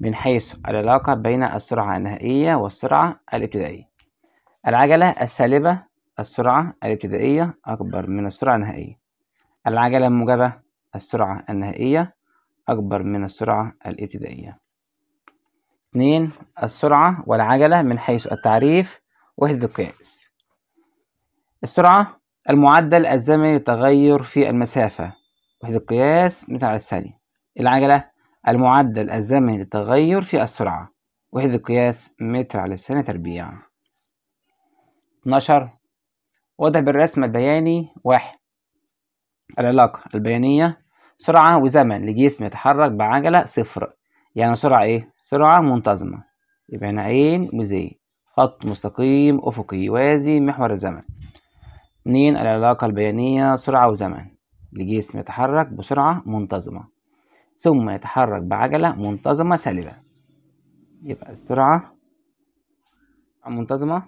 من حيث العلاقة بين السرعة النهائية والسرعة الابتدائية العجلة السالبة السرعة الابتدائية أكبر من السرعة النهائية العجلة الموجبة السرعة النهائية أكبر من السرعة الابتدائية اتنين السرعة والعجلة من حيث التعريف وحدة القياس السرعة المعدل الزمني للتغير في المسافة وحدة القياس متر على الثانية العجلة المعدل الزمني للتغير في السرعة وحدة القياس متر على الثانية تربيع 12 وضع بالرسم البياني واحد العلاقة البيانية سرعة وزمن لجسم يتحرك بعجلة صفر يعني سرعة إيه؟ سرعة منتظمة يبقى هنا عين وزي خط مستقيم أفقي يوازي محور الزمن اتنين العلاقة البيانية سرعة وزمن لجسم يتحرك بسرعة منتظمة ثم يتحرك بعجلة منتظمة سالبة يبقى السرعة منتظمة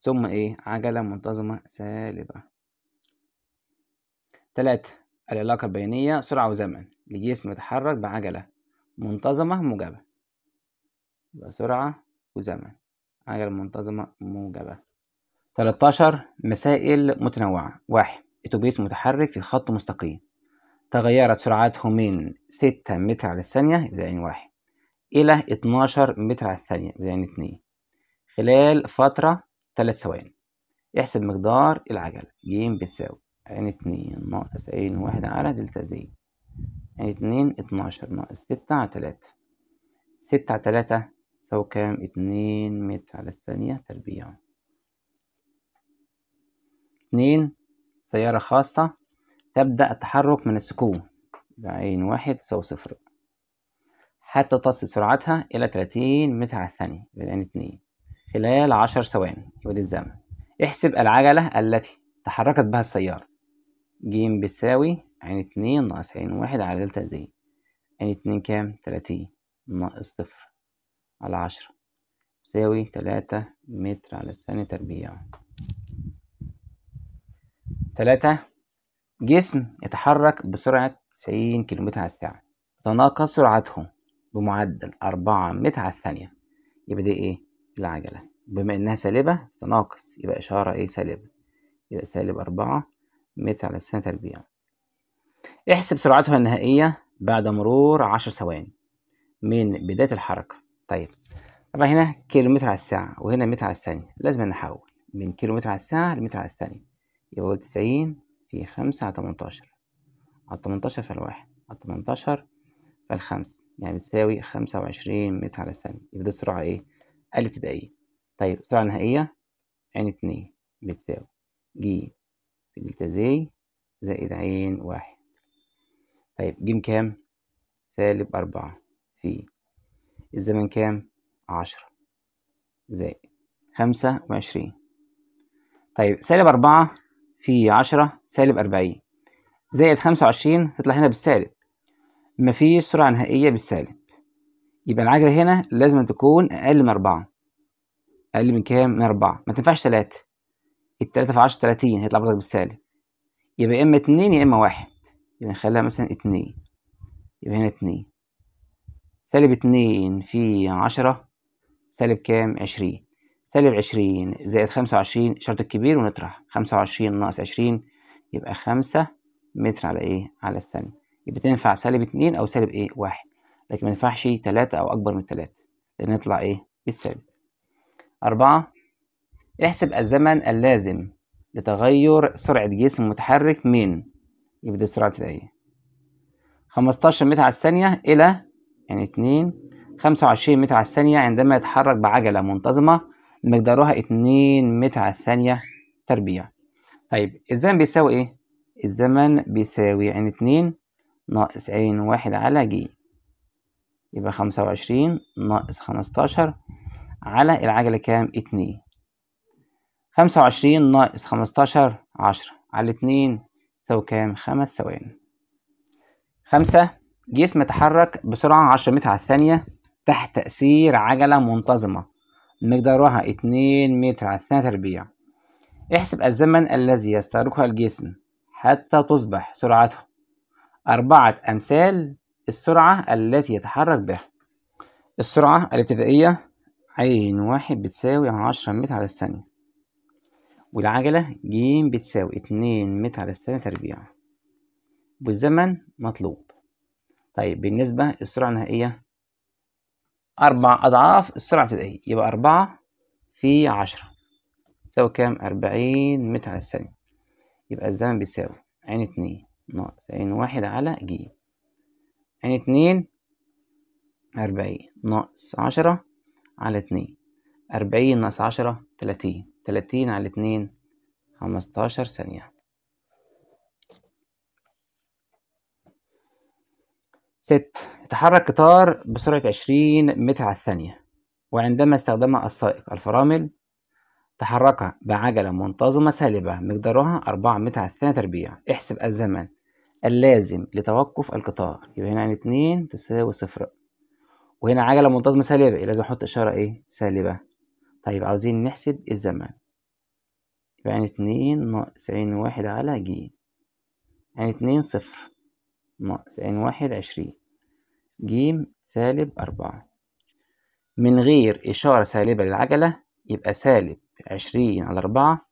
ثم إيه عجلة منتظمة سالبة تلاتة العلاقة البيانية سرعة وزمن لجسم يتحرك بعجلة منتظمة موجبة يبقى سرعة وزمن عجلة منتظمة موجبة 13 مسائل متنوعة واحد أتوبيس متحرك في خط مستقيم تغيرت سرعته من 6 متر على الثانية يبقى واحد إلى 12 متر على الثانية يبقى اتنين خلال فترة 3 ثواني احسب مقدار العجلة ج بتساوي عين يعني اتنين ناقص عين واحد على دلتا زي عين يعني اتنين اتناشر ناقص ستة على تلاتة ستة على تلاتة سو كام اتنين متر على الثانية تربيع اتنين سيارة خاصة تبدأ التحرك من السكون بعين واحد سو صفر حتى تصل سرعتها إلى تلاتين متر على الثانية بالعين يعني اتنين خلال عشر ثواني يبقى الزمن احسب العجلة التي تحركت بها السيارة ج بتساوي عين اتنين ناقص عين واحد على دلتا زي عين اتنين كام تلاتين ناقص صفر على عشرة يساوي تلاتة متر على الثانية تربيع تلاتة جسم يتحرك بسرعة تسعين كيلومتر على الساعة تناقص سرعته بمعدل أربعة متر على الثانية يبقى دي إيه؟ العجلة بما إنها سالبة تناقص يبقى إشارة إيه سالبة يبقى سالب أربعة متر على الثانية تربيع احسب سرعتها النهائية بعد مرور عشر ثواني من بداية الحركة طيب طبعا هنا كيلومتر على الساعة وهنا متر على الثانية لازم نحول من كيلومتر على الساعة لمتر على الثانية يبقى تسعين في خمسة على تمنتاشر على تمنتاشر فالواحد على تمنتاشر فالخمس يعني بتساوي خمسة وعشرين متر على الثانية يبقى السرعة ايه؟ الابتدائية طيب السرعة النهائية عين اتنين بتساوي ج في دلتا زي زائد عين واحد طيب ج كام سالب أربعة في الزمن كام عشرة زائد خمسة وعشرين طيب سالب أربعة في عشرة سالب أربعين زائد خمسة وعشرين تطلع هنا بالسالب مفيش سرعة نهائية بالسالب يبقى العجلة هنا لازم تكون أقل من أربعة أقل من كام؟ من أربعة ما تنفعش تلاتة التلاتة في عشرة تلاتين هيطلع برضك بالسالب يبقى يا إما اتنين يا إما واحد يبقى نخليها مثلا اتنين يبقى هنا اتنين سالب اتنين في عشرة سالب كام عشرين سالب عشرين زائد خمسة وعشرين شرط الكبير ونطرح خمسة وعشرين ناقص عشرين يبقى خمسة متر على ايه على الثانية يبقى تنفع سالب اتنين أو سالب ايه واحد لكن ما ينفعش تلاتة أو أكبر من تلاتة لأن يطلع ايه بالسالب أربعة احسب الزمن اللازم لتغير سرعة جسم متحرك من يبقى دي السرعة ابتدائية خمستاشر متر على الثانية إلى يعني خمسة وعشرين متر على الثانية عندما يتحرك بعجلة منتظمة مقدارها اتنين متر على الثانية تربيع طيب الزمن بيساوي إيه؟ الزمن بيساوي عين يعني اتنين ناقص عين واحد على جي يبقى خمسة وعشرين ناقص خمستاشر على العجلة كام؟ اتنين خمسة وعشرين ناقص خمستاشر عشرة على اتنين تساوي كام خمس ثواني خمسة جسم يتحرك بسرعة عشرة متر على الثانية تحت تأثير عجلة منتظمة مقدارها اتنين متر على الثانية تربيع احسب الزمن الذي يستغرقه الجسم حتى تصبح سرعته أربعة أمثال السرعة التي يتحرك بها السرعة الابتدائية عين واحد بتساوي عشرة متر على الثانية والعجلة ج بتساوي اتنين متر على الثانية تربيع والزمن مطلوب طيب بالنسبة السرعة النهائية أربع أضعاف السرعة الابتدائية يبقى أربعة في عشرة تساوي كام أربعين متر على الثانية يبقى الزمن بيساوي عين اتنين ناقص عين واحد على ج عين اتنين أربعين ناقص عشرة على اتنين أربعين ناقص عشرة تلاتين تلاتين على اتنين خمستاشر ثانية ست يتحرك قطار بسرعة عشرين متر على الثانية وعندما استخدم السائق الفرامل تحرك بعجلة منتظمة سالبة مقدارها أربعة متر على الثانية تربيع احسب الزمن اللازم لتوقف القطار يبقى هنا يعني اتنين تساوي صفر وهنا عجلة منتظمة سالبة لازم أحط إشارة إيه سالبة طيب عاوزين نحسب الزمن يبقى يعني اتنين ناقص عين واحد على ج يعني اتنين صفر ناقص عين واحد عشرين ج سالب أربعة من غير إشارة سالبة للعجلة يبقى سالب عشرين على أربعة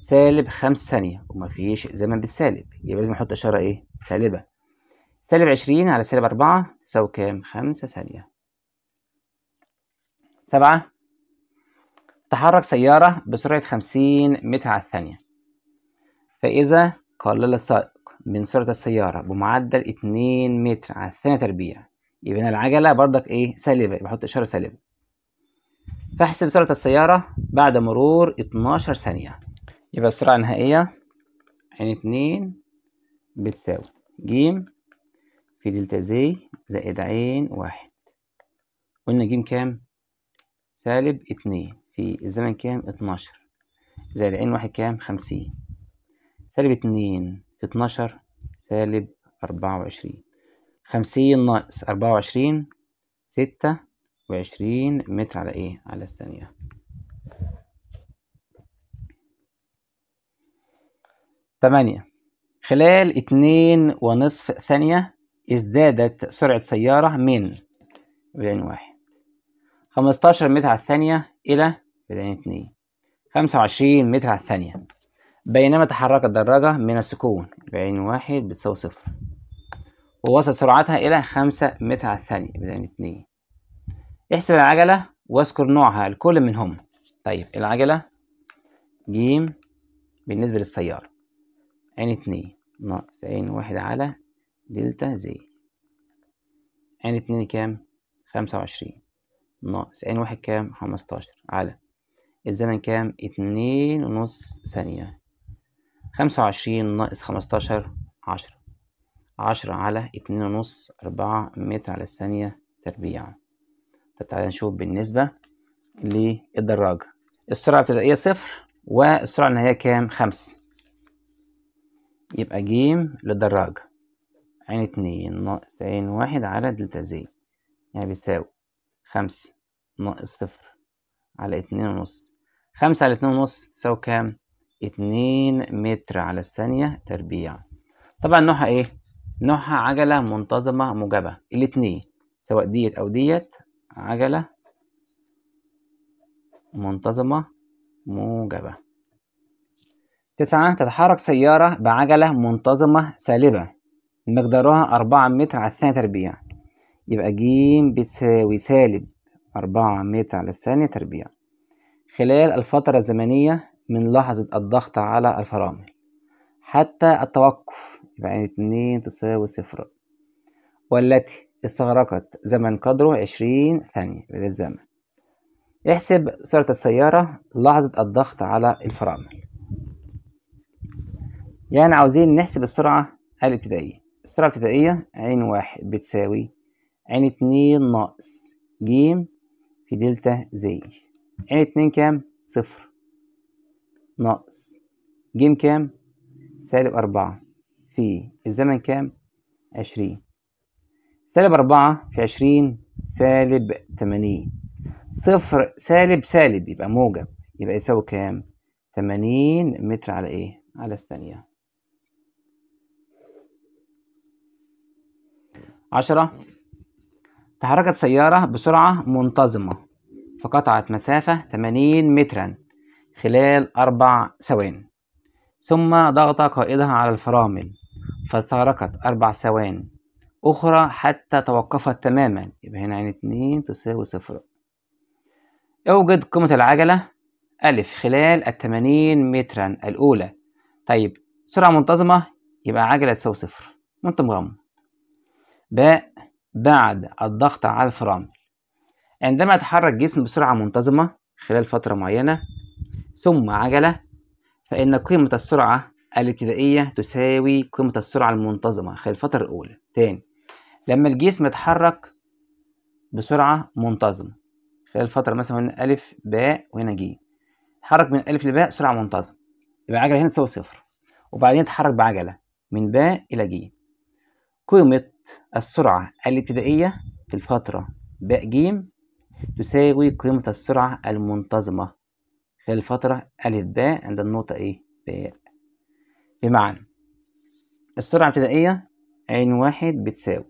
سالب خمس ثانية ومفيش زمن بالسالب يبقى لازم أحط إشارة إيه سالبة سالب عشرين على سالب أربعة تساوي كام خمسة ثانية سبعة تحرك سيارة بسرعة 50 متر على الثانية فإذا قلل السائق من سرعة السيارة بمعدل 2 متر على الثانية تربيع يبقى العجلة برضك إيه سالبة يبقى إشارة سالبة فاحسب سرعة السيارة بعد مرور 12 ثانية يبقى السرعة النهائية عين اتنين بتساوي ج في دلتا زي زائد عين واحد قلنا ج كام؟ سالب اتنين في الزمن كام اتناشر زائد عين واحد كام خمسين سالب اتنين في اتناشر سالب أربعة وعشرين خمسين ناقص أربعة وعشرين ستة وعشرين متر على إيه على الثانية تمانية خلال اتنين ونصف ثانية ازدادت سرعة سيارة من العين واحد خمستاشر متر على الثانية إلى بدأين اتنين خمسة وعشرين متر على الثانية بينما تحركت دراجة من السكون بعين واحد بتساوي صفر ووصلت سرعتها إلى خمسة متر على الثانية بدأين اتنين احسب العجلة واذكر نوعها لكل منهم طيب العجلة جيم بالنسبة للسيارة عين اتنين ناقص عين واحد على دلتا زي عين اتنين كام؟ خمسة وعشرين ناقص عين يعني واحد كام خمستاشر على الزمن كام اتنين ونص ثانية خمسة وعشرين ناقص خمستاشر عشرة عشرة على اتنين ونص أربعة متر على الثانية تربيع فتعالى تعالى نشوف بالنسبة للدراجة السرعة الابتدائية صفر والسرعة النهائية كام خمس يبقى جيم للدراجة عين اتنين ناقص عين واحد على دلتا زي يعني بيساوي خمسة ناقص صفر على اتنين ونص خمسة على اتنين ونص تساوي كام؟ اتنين متر على الثانية تربيع طبعا نوعها ايه؟ نوعها عجلة منتظمة موجبة الاتنين سواء ديت أو ديت عجلة منتظمة موجبة تسعة تتحرك سيارة بعجلة منتظمة سالبة مقدارها أربعة متر على الثانية تربيع يبقى ج بتساوي سالب أربعة متر على الثانية تربيع خلال الفترة الزمنية من لحظة الضغط على الفرامل حتى التوقف يبقى يعني اتنين تساوي صفر والتي استغرقت زمن قدره عشرين ثانية من الزمن احسب سرعة السيارة لحظة الضغط على الفرامل يعني عاوزين نحسب السرعة الابتدائية السرعة الابتدائية عين واحد بتساوي عين يعني اتنين ناقص ج في دلتا زي يعني عين اتنين كام صفر ناقص ج كام سالب أربعة في الزمن كام عشرين سالب أربعة في عشرين سالب تمانين صفر سالب سالب يبقى موجب يبقى يساوي كام تمانين متر على ايه على الثانية عشرة تحركت سيارة بسرعة منتظمة فقطعت مسافة 80 مترا خلال أربع ثوان ثم ضغط قائدها على الفرامل فاستغرقت أربع ثوان أخرى حتى توقفت تماما يبقى هنا عين اتنين تساوي صفر اوجد قيمة العجلة أ خلال التمانين مترا الأولى طيب سرعة منتظمة يبقى عجلة تساوي صفر وانت مغمض باء بعد الضغط على الفرامل عندما يتحرك جسم بسرعة منتظمة خلال فترة معينة ثم عجلة فإن قيمة السرعة الابتدائية تساوي قيمة السرعة المنتظمة خلال الفترة الأولى تاني لما الجسم يتحرك بسرعة منتظمة خلال فترة مثلا هنا ألف باء وهنا ج يتحرك من ألف لباء سرعة منتظمة يبقى عجلة هنا تساوي صفر وبعدين يتحرك بعجلة من باء إلى جيم قيمة السرعة الابتدائية في الفترة ب ج تساوي قيمة السرعة المنتظمة خلال الفترة أ ب عند النقطة إيه ب بمعنى السرعة الابتدائية عين واحد بتساوي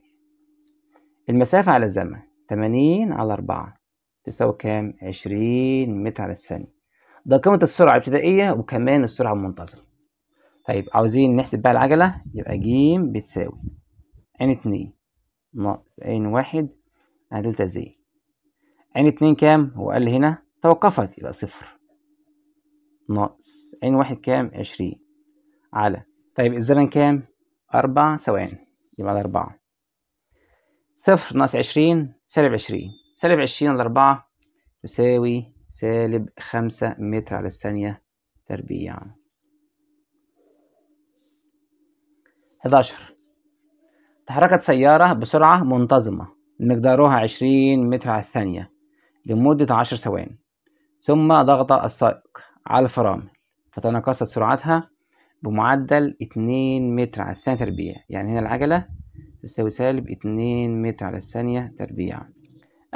المسافة على الزمن تمانين على أربعة تساوي كام؟ عشرين متر على الثانية ده قيمة السرعة الابتدائية وكمان السرعة المنتظمة طيب عاوزين نحسب بقى العجلة يبقى ج بتساوي ان اتنين ناقص ان واحد على دلتا زي ان اتنين كام هو قال هنا توقفت يبقى صفر ناقص ان واحد كام عشرين على طيب الزمن كام أربع ثوان يبقى أربعة صفر ناقص عشرين سالب عشرين سالب عشرين على أربعة يساوي سالب خمسة متر على الثانية تربيع حداشر تحركت سيارة بسرعة منتظمة مقدارها 20 متر على الثانية لمدة 10 ثواني ثم ضغط السائق على الفرامل فتناقصت سرعتها بمعدل 2 متر على الثانية تربيع يعني هنا العجلة تساوي سالب 2 متر على الثانية تربيع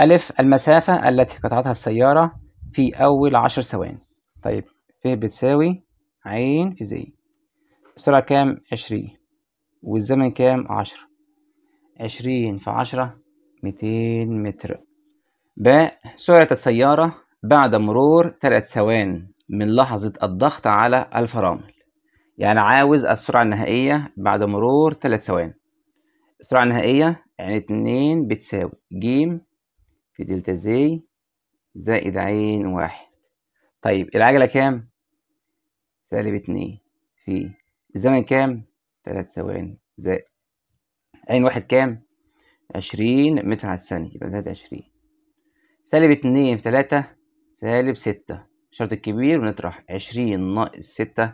ألف المسافة التي قطعتها السيارة في أول 10 ثواني طيب ف بتساوي عين في زي السرعة كام؟ 20 والزمن كام؟ 10 عشرين في عشرة ميتين متر ب سرعة السيارة بعد مرور ثلاث ثوان من لحظة الضغط على الفرامل يعني عاوز السرعة النهائية بعد مرور ثلاث ثوان السرعة النهائية يعني اتنين بتساوي ج في دلتا زي زائد عين واحد طيب العجلة كام؟ سالب اتنين في الزمن كام؟ تلات ثواني زائد عين واحد كام عشرين متر على الثانية يبقى زائد عشرين سالب اتنين في تلاتة سالب ستة الشرط الكبير ونطرح عشرين ناقص ستة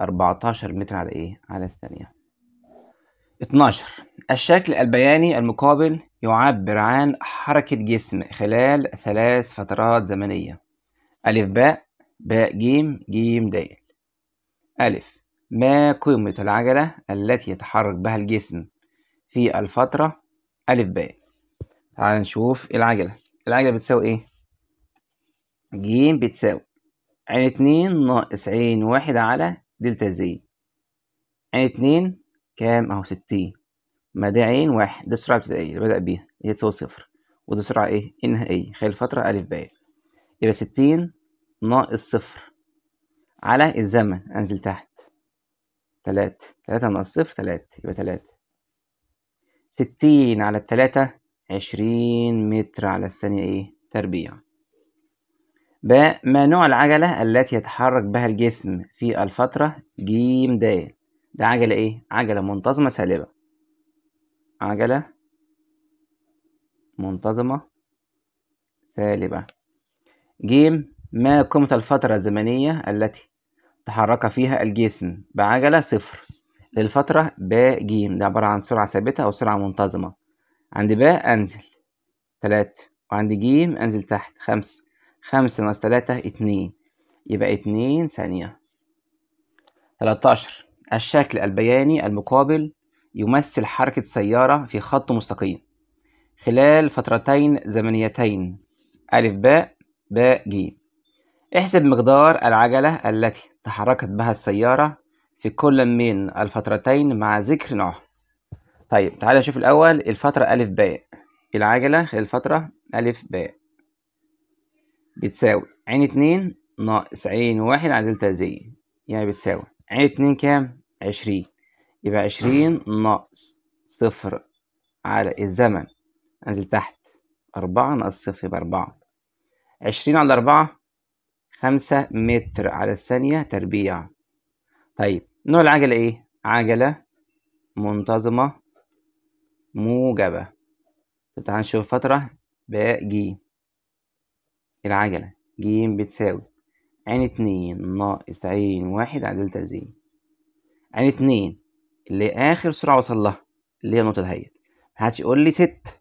أربعتاشر متر على ايه على الثانية اتناشر الشكل البياني المقابل يعبر عن حركة جسم خلال ثلاث فترات زمنية ألف باء باء جيم جيم دال ألف ما قيمة العجلة التي يتحرك بها الجسم في الفترة ألف ب تعال نشوف العجلة العجلة بتساوي إيه؟ ج بتساوي عين اتنين ناقص عين واحد على دلتا زي عين اتنين كام أهو ستين ما ده عين واحد دي السرعة الابتدائية اللي بدأ بيها هي تساوي صفر ودي السرعة إيه؟ النهائية خلال الفترة ألف ب يبقى ستين ناقص صفر على الزمن أنزل تحت تلاتة تلاتة ناقص صفر تلاتة يبقى تلاتة ستين على التلاتة عشرين متر على الثانية إيه تربيع ب ما نوع العجلة التي يتحرك بها الجسم في الفترة ج د ده عجلة إيه عجلة منتظمة سالبة عجلة منتظمة سالبة ج ما قيمة الفترة الزمنية التي تحرك فيها الجسم بعجلة صفر للفترة ب ج ده عبارة عن سرعة ثابتة أو سرعة منتظمة عند ب أنزل تلاتة وعند ج أنزل تحت خمسة خمسة ناقص تلاتة اتنين يبقى اتنين ثانية تلاتاشر الشكل البياني المقابل يمثل حركة سيارة في خط مستقيم خلال فترتين زمنيتين أ ب ب ج احسب مقدار العجلة التي تحركت بها السيارة في كل من الفترتين مع ذكر نوعها طيب تعالى نشوف الأول الفترة ألف باء العجلة خلال الفترة ألف باء بتساوي عين اتنين ناقص عين واحد على دلتا زي يعني بتساوي عين اتنين كام؟ عشرين يبقى عشرين ناقص صفر على الزمن أنزل تحت أربعة ناقص صفر يبقى أربعة عشرين على أربعة خمسة متر على الثانية تربيع طيب نوع العجلة إيه؟ عجلة منتظمة موجبة تعال نشوف فترة ب ج العجلة ج بتساوي عين اتنين ناقص عين واحد على دلتا عين اتنين اللي آخر سرعة وصل لها اللي هي النقطة دهيت محدش يقول لي ست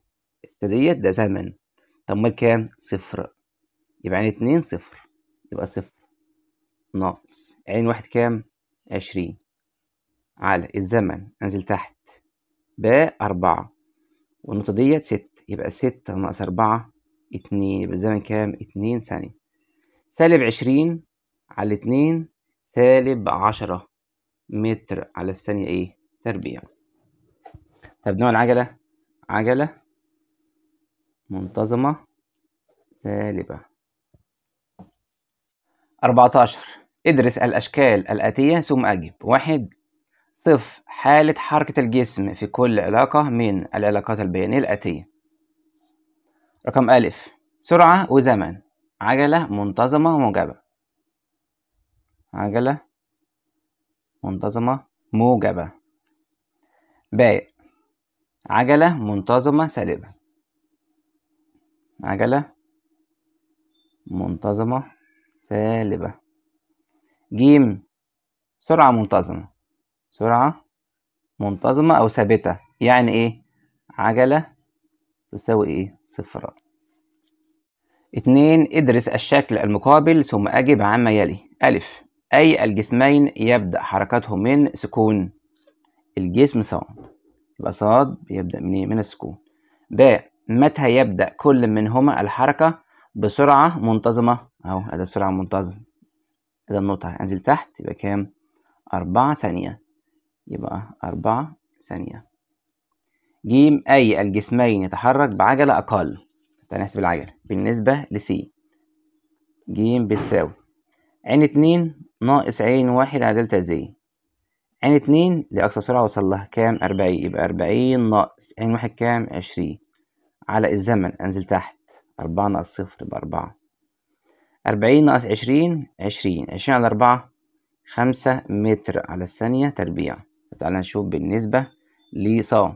ست ديت ده زمن طب أمال كام؟ صفر يبقى عين اتنين صفر يبقى صفر ناقص عين واحد كام؟ عشرين على الزمن أنزل تحت ب أربعة والنقطة ديت ست يبقى ستة ناقص أربعة اتنين يبقى الزمن كام اتنين ثانية سالب عشرين على اتنين سالب عشرة متر على الثانية ايه تربيع طب نوع العجلة عجلة منتظمة سالبة أربعتاشر ادرس الأشكال الآتية ثم أجب واحد صف حالة حركة الجسم في كل علاقة من العلاقات البيانية الآتية رقم ألف سرعة وزمن عجلة منتظمة موجبة عجلة منتظمة موجبة باء عجلة منتظمة سالبة عجلة منتظمة سالبة جيم سرعة منتظمة سرعة منتظمة أو ثابتة يعني إيه عجلة تساوي إيه صفر اتنين ادرس الشكل المقابل ثم أجب عما يلي ألف أي الجسمين يبدأ حركتهم من سكون الجسم صاد يبقى صاد بيبدأ من إيه من السكون ب متى يبدأ كل منهما الحركة بسرعة منتظمة أهو هذا سرعة منتظمة كده النقطة هنزل تحت يبقى كام أربعة ثانية يبقى أربعة ثانية جيم أي الجسمين يتحرك بعجلة أقل هنحسب العجلة بالنسبة لسي جيم بتساوي عين اتنين ناقص عين واحد على دلتا زي عين اتنين لأقصى سرعة وصل لها كام أربعين يبقى أربعين ناقص عين واحد كام عشرين على الزمن أنزل تحت أربعة ناقص صفر بأربعة أربعين ناقص عشرين عشرين عشرين على أربعة خمسة متر على الثانية تربيع تعالى نشوف بالنسبة لصاد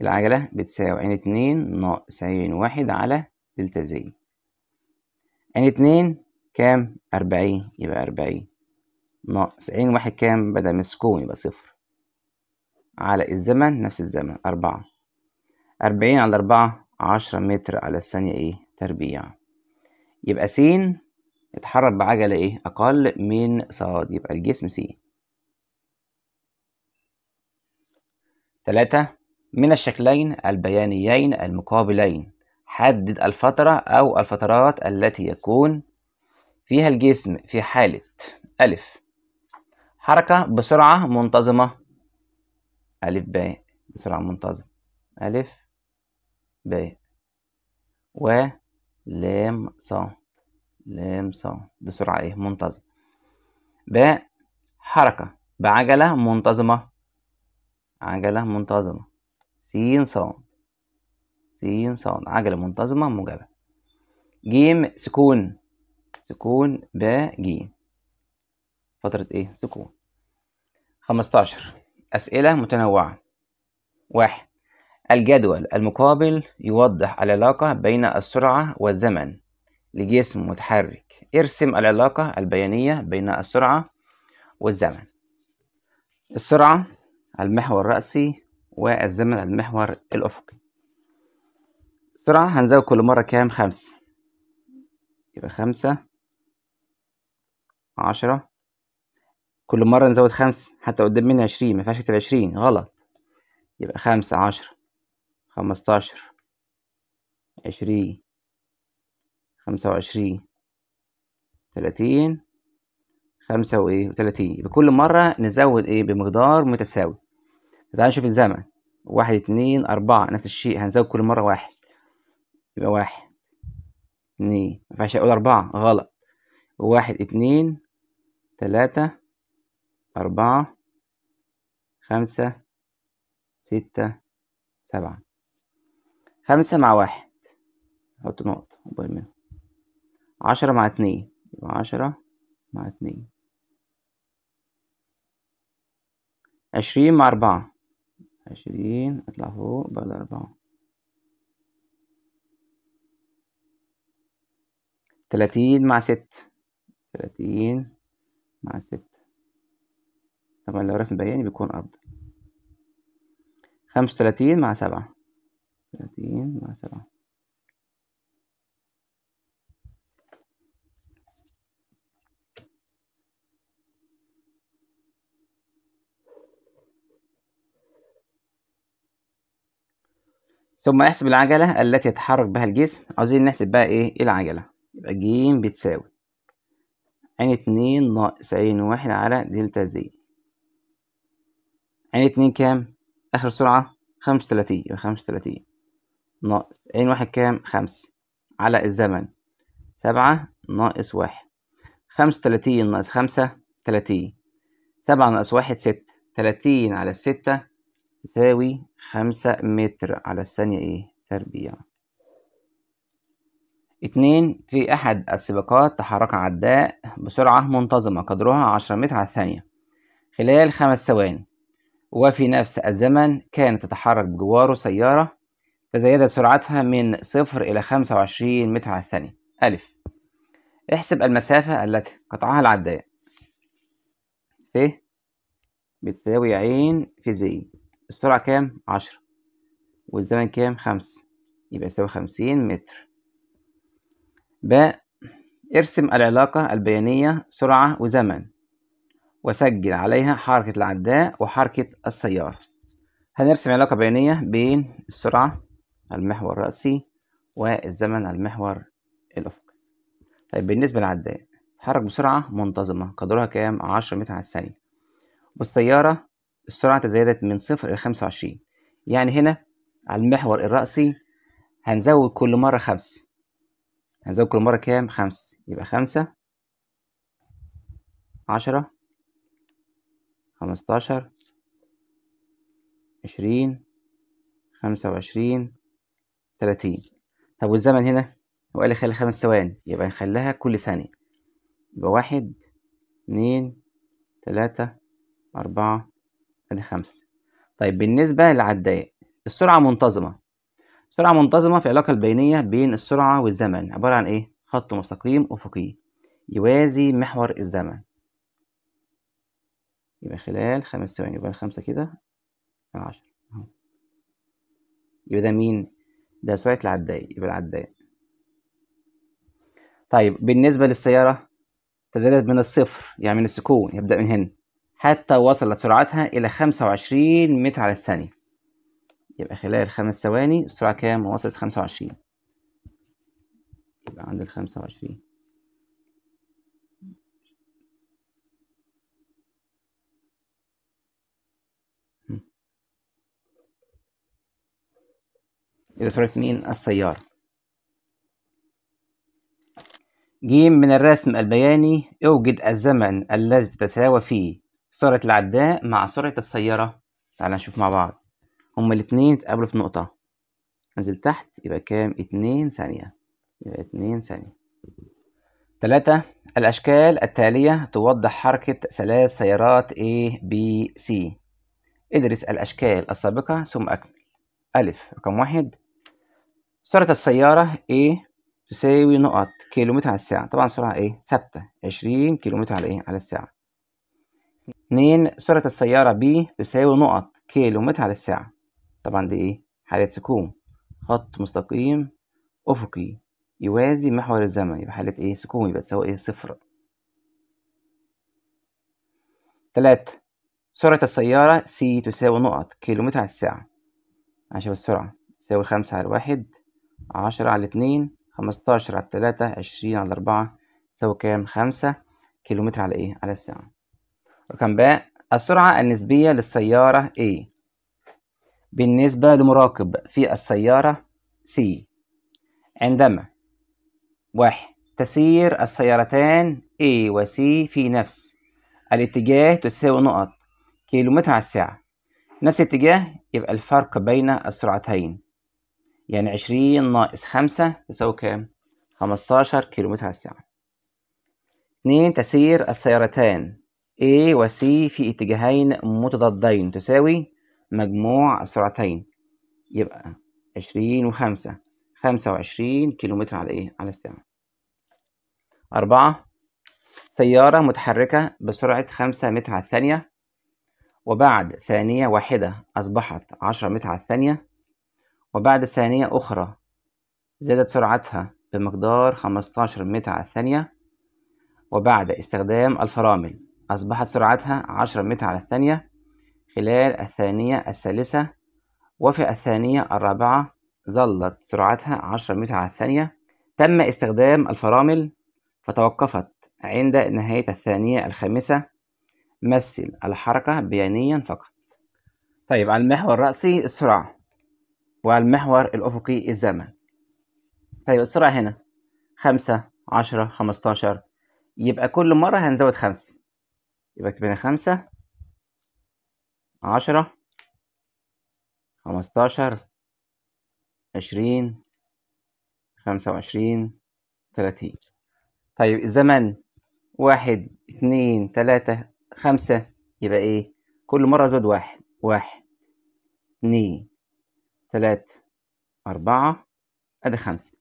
العجلة بتساوي عين اتنين ناقص عين واحد على دلتا زي عين اتنين كام أربعين يبقى أربعين ناقص عين واحد كام بدل مسكون يبقى صفر على الزمن نفس الزمن أربعة أربعين على أربعة عشرة متر على الثانية إيه تربيع يبقى س اتحرك بعجلة إيه أقل من ص يبقى الجسم س تلاتة من الشكلين البيانيين المقابلين حدد الفترة أو الفترات التي يكون فيها الجسم في حالة ألف حركة بسرعة منتظمة ألف باء بسرعة منتظمة ألف باء و لام ص لام ص دي سرعة إيه منتظمة باء حركة بعجلة منتظمة عجلة منتظمة سين ص سين ص عجلة منتظمة موجبة جيم سكون سكون باء جيم فترة إيه سكون خمستاشر أسئلة متنوعة واحد الجدول المقابل يوضح العلاقة بين السرعة والزمن لجسم متحرك ارسم العلاقة البيانية بين السرعة والزمن السرعة المحور الرأسي والزمن المحور الأفقي السرعة هنزود كل مرة كام خمسة يبقى خمسة عشرة كل مرة نزود خمس حتى قدام من عشرين مفيهاش اكتب عشرين غلط يبقى خمسة عشرة خمستاشر عشرين خمسة وعشرين ثلاثين خمسة وإيه وثلاثين بكل مرة نزود إيه بمقدار متساوي تعال نشوف الزمن واحد اتنين أربعة نفس الشيء هنزود كل مرة واحد يبقى واحد اتنين مينفعش أقول أربعة غلط واحد اتنين تلاتة أربعة خمسة ستة سبعة خمسة مع واحد أحط نقطة قبل منهم عشرة مع اتنين يبقى عشرة مع اتنين عشرين مع أربعة عشرين اطلع فوق بعد أربعة تلاتين مع ست تلاتين مع ست طبعا لو رسم بياني بيكون أفضل خمسة وتلاتين مع سبعة ثلاثين مع سبعة ثم احسب العجلة التي يتحرك بها الجسم عاوزين نحسب بقى ايه, إيه العجلة يبقى ج بتساوي عين اتنين ناقص عين واحد على دلتا زي عين اتنين كام آخر سرعة خمسة وتلاتين يبقى خمسة وتلاتين ناقص عين واحد كام خمسة على الزمن سبعة ناقص واحد خمسة وتلاتين ناقص خمسة تلاتين سبعة ناقص واحد ستة تلاتين على الستة يساوي خمسة متر على الثانية ايه تربيع اتنين في أحد السباقات تحرك عداء بسرعة منتظمة قدرها عشرة متر على الثانية خلال خمس ثواني وفي نفس الزمن كانت تتحرك بجواره سيارة تزايدت سرعتها من صفر إلى خمسة وعشرين متر على الثانية ألف احسب المسافة التي قطعها العداء ف بتساوي عين في زي السرعة كام؟ عشرة والزمن كام؟ خمسة يبقى يساوي خمسين متر ب ارسم العلاقة البيانية سرعة وزمن وسجل عليها حركة العداء وحركة السيارة هنرسم علاقة بيانية بين السرعة المحور الرأسي والزمن المحور الأفقي طيب بالنسبة للعداء بتتحرك بسرعة منتظمة قدرها كام؟ عشرة متر على الثانية والسيارة السرعة تزايدت من صفر إلى خمسة وعشرين يعني هنا على المحور الرأسي هنزود كل مرة خمسة هنزود كل مرة كام؟ خمسة يبقى خمسة عشرة خمستاشر عشرين خمسة وعشرين 30 طب والزمن هنا هو قال لي خلي خمس ثواني يبقى نخليها كل ثانية يبقى واحد اتنين تلاتة أربعة أدي خمسة طيب بالنسبة للعداية السرعة منتظمة سرعة منتظمة في العلاقة البينية بين السرعة والزمن عبارة عن إيه؟ خط مستقيم أفقي يوازي محور الزمن يبقى خلال خمس ثواني يبقى خمسة كده عشرة يبقى ده مين ده سرعه العداية يبقى العداية طيب بالنسبة للسيارة تزايدت من الصفر يعني من السكون يبدأ من هنا حتى وصلت سرعتها إلى خمسة وعشرين متر على الثانية يبقى خلال خمس ثواني السرعة كام؟ وصلت خمسة وعشرين يبقى عند الخمسة وعشرين يبقى صورة مين السيارة جيم من الرسم البياني اوجد الزمن الذي تتساوى فيه سرعة العداء مع سرعة السيارة تعال نشوف مع بعض هما الاتنين اتقابلوا في نقطة انزل تحت يبقى كام اتنين ثانية يبقى اتنين ثانية تلاتة الأشكال التالية توضح حركة ثلاث سيارات A B C ادرس الأشكال السابقة ثم أكمل ألف رقم واحد سرعة السيارة A تساوي نقط كيلومتر على الساعة طبعا سرعة ايه ثابتة عشرين كيلومتر على ايه على الساعة اتنين سرعة السيارة B تساوي نقط كيلومتر على الساعة طبعا دي ايه حالة سكون خط مستقيم أفقي يوازي محور الزمن يبقى حالة ايه سكون يبقى تساوي ايه صفر تلاتة سرعة السيارة C تساوي نقط كيلومتر على الساعة عشان السرعة تساوي خمسة على واحد عشرة على اتنين خمستاشر على تلاتة عشرين على أربعة تساوي كام خمسة كيلومتر على إيه على الساعة رقم باء السرعة النسبية للسيارة A بالنسبة لمراقب في السيارة C عندما واحد تسير السيارتان A و C في نفس الاتجاه تساوي نقط كيلومتر على الساعة نفس الاتجاه يبقى الفرق بين السرعتين يعني عشرين ناقص خمسة يساوي كام؟ خمستاشر كيلومتر على الساعة اتنين تسير السيارتان A و C في اتجاهين متضادين تساوي مجموع السرعتين يبقى عشرين وخمسة خمسة وعشرين كيلومتر على ايه؟ على الساعة أربعة سيارة متحركة بسرعة خمسة متر على الثانية وبعد ثانية واحدة أصبحت عشرة متر على الثانية وبعد ثانية أخرى زادت سرعتها بمقدار 15 متر على الثانية وبعد استخدام الفرامل أصبحت سرعتها 10 متر على الثانية خلال الثانية الثالثة وفي الثانية الرابعة ظلت سرعتها 10 متر على الثانية تم استخدام الفرامل فتوقفت عند نهاية الثانية الخامسة مثل الحركة بيانيا فقط طيب على المحور الرأسي السرعة وعلى المحور الأفقي الزمن طيب السرعة هنا خمسة عشرة خمستاشر يبقى كل مرة هنزود خمس يبقى كتبنا خمسة عشرة خمستاشر عشرين خمسة وعشرين تلاتين طيب الزمن واحد اتنين تلاتة خمسة يبقى ايه كل مرة زود واحد واحد اتنين تلاتة أربعة أدي خمسة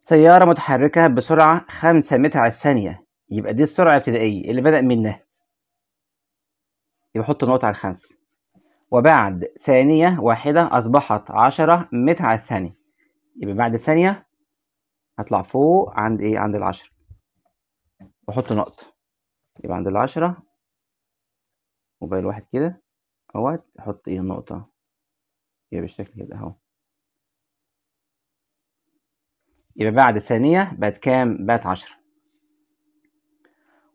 سيارة متحركة بسرعة خمسة متر على الثانية يبقى دي السرعة الابتدائية اللي بدأ منها يبقى حط نقطة على الخمسة وبعد ثانية واحدة أصبحت عشرة متر على الثانية يبقى بعد ثانية هطلع فوق عند إيه عند العشرة وأحط نقطة يبقى عند العشرة موبايل واحد كده اهوت أحط إيه النقطة هي بالشكل ده اهو يبقى بعد ثانية بقت كام؟ بقت عشرة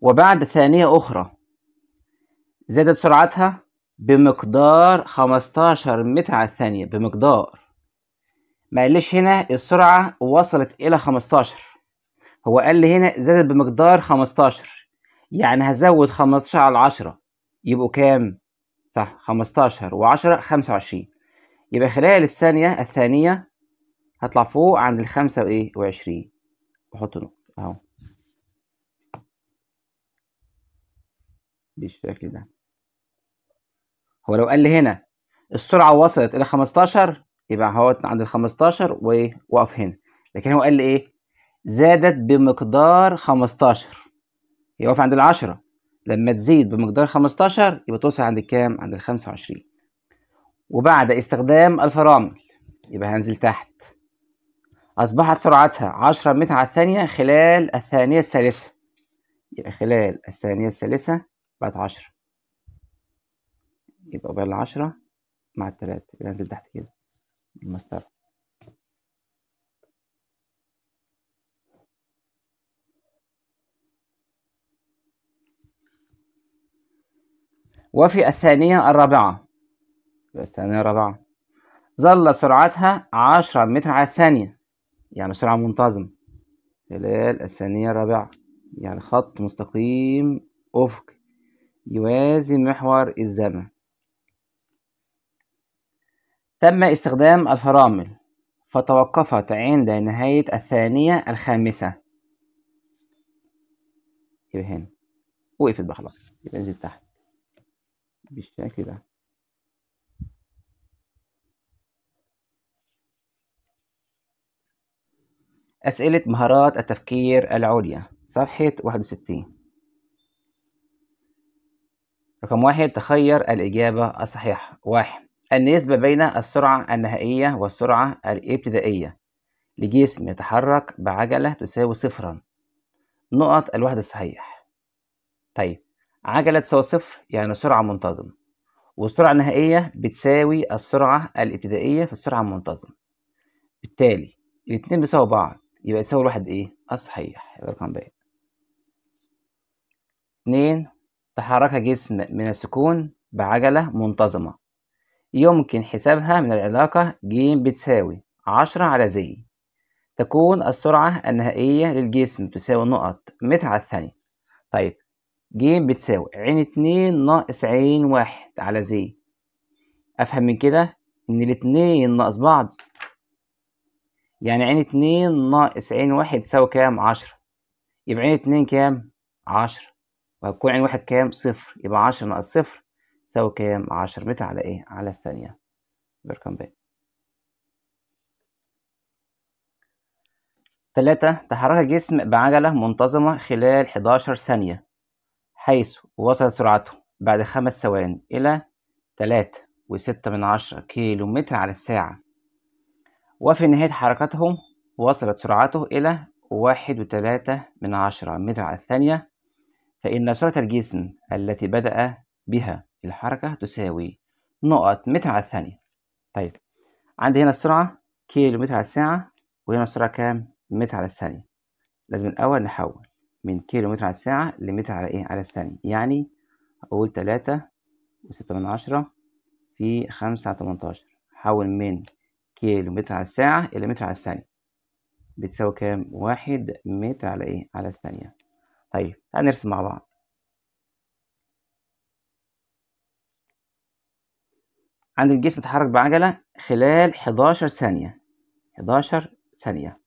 وبعد ثانية أخرى زادت سرعتها بمقدار خمستاشر متر على الثانية بمقدار ما قالش هنا السرعة وصلت إلى خمستاشر هو قال لي هنا زادت بمقدار خمستاشر يعني هزود خمستاشر على عشرة يبقوا كام؟ صح خمستاشر وعشرة خمسة وعشرين يبقى خلال الثانية الثانية هطلع فوق عند الخمسة وإيه وعشرين وأحط نقطة أهو بالشكل ده هو لو قال لي هنا السرعة وصلت إلى خمستاشر يبقى هو عند الخمستاشر وإيه وأقف هنا لكن هو قال لي إيه زادت بمقدار خمستاشر يقف عند العشرة لما تزيد بمقدار خمستاشر يبقى توصل عند الكام؟ عند الخمسة وعشرين وبعد استخدام الفرامل يبقى هنزل تحت أصبحت سرعتها عشرة متر على الثانية خلال الثانية الثالثة يبقى خلال الثانية الثالثة بقت عشرة يبقى قبل العشرة مع التلاتة يبقى هنزل تحت كده المسطرة وفي الثانية الرابعة بس ثانية رابعة ظل سرعتها عشرة متر على الثانية يعني سرعة منتظمة خلال الثانية الرابعة يعني خط مستقيم أفق يوازي محور الزمن تم استخدام الفرامل فتوقفت عند نهاية الثانية الخامسة يبقى هنا وقفت بقى خلاص يبقى انزل تحت بالشكل ده أسئلة مهارات التفكير العليا صفحة 61 رقم واحد تخير الإجابة الصحيحة واحد النسبة بين السرعة النهائية والسرعة الابتدائية لجسم يتحرك بعجلة تساوي صفرا نقط الوحدة الصحيح طيب عجلة تساوي صفر يعني سرعة منتظمة والسرعة النهائية بتساوي السرعة الابتدائية في السرعة المنتظمة بالتالي الاتنين بيساوي بعض يبقى يساوي الواحد ايه الصحيح آه، يبقى رقم باء اتنين تحرك جسم من السكون بعجلة منتظمة يمكن حسابها من العلاقة ج بتساوي عشرة على زي تكون السرعة النهائية للجسم تساوي نقط متر على الثانية طيب ج بتساوي عين اتنين ناقص عين واحد على زي أفهم من كده إن الاتنين ناقص بعض يعني عين اتنين ناقص عين واحد تساوي كام عشرة يبقى عين اتنين كام عشرة وهتكون عين واحد كام صفر يبقى عشرة ناقص صفر تساوي كام عشرة متر على ايه على الثانية برقم باقي تلاتة تحرك جسم بعجلة منتظمة خلال حداشر ثانية حيث وصل سرعته بعد خمس ثوان إلى تلاتة وستة من عشرة كيلو متر على الساعة وفي نهاية حركته وصلت سرعته إلى واحد وتلاتة من عشرة متر على الثانية فإن سرعة الجسم التي بدأ بها الحركة تساوي نقط متر على الثانية طيب عندي هنا السرعة كيلو متر على الساعة وهنا السرعة كام متر على الثانية لازم الأول نحول من كيلو متر على الساعة لمتر على إيه على الثانية يعني أقول تلاتة وستة من عشرة في خمسة على تمنتاشر حول من كيلو متر على الساعة إلى متر على الثانية بتساوي كام؟ واحد متر على إيه؟ على الثانية طيب هنرسم نرسم مع بعض عند الجسم اتحرك بعجلة خلال 11 ثانية 11 ثانية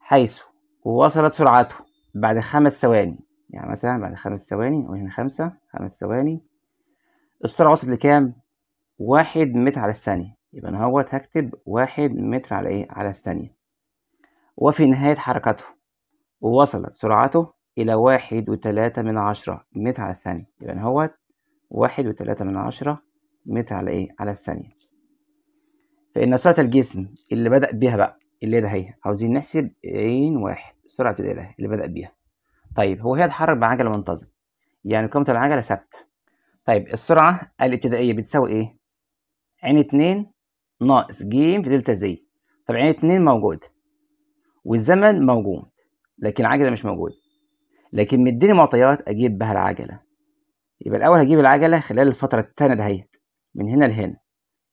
حيث وصلت سرعته بعد خمس ثواني يعني مثلا بعد خمس ثواني وهنا خمسة خمس ثواني السرعة وصلت لكام؟ واحد متر على الثانية يبقى أنا هوت هكتب واحد متر على إيه على الثانية وفي نهاية حركته وصلت سرعته إلى واحد وتلاتة من عشرة متر على الثانية يبقى أنا هوت واحد وتلاتة من عشرة متر على إيه على الثانية فإن سرعة الجسم اللي بدأ بيها بقى اللي هي ده هي عاوزين نحسب عين واحد السرعة اللي ده اللي بدأ بيها طيب هو هي اتحرك بعجلة منتظم يعني قيمة العجلة ثابتة طيب السرعة الابتدائية بتساوي إيه؟ عين اتنين ناقص ج في دلتا زي طبعا يعني اتنين موجود والزمن موجود لكن العجلة مش موجودة لكن مديني معطيات أجيب بها العجلة يبقى الأول هجيب العجلة خلال الفترة التانية دهيت من هنا لهنا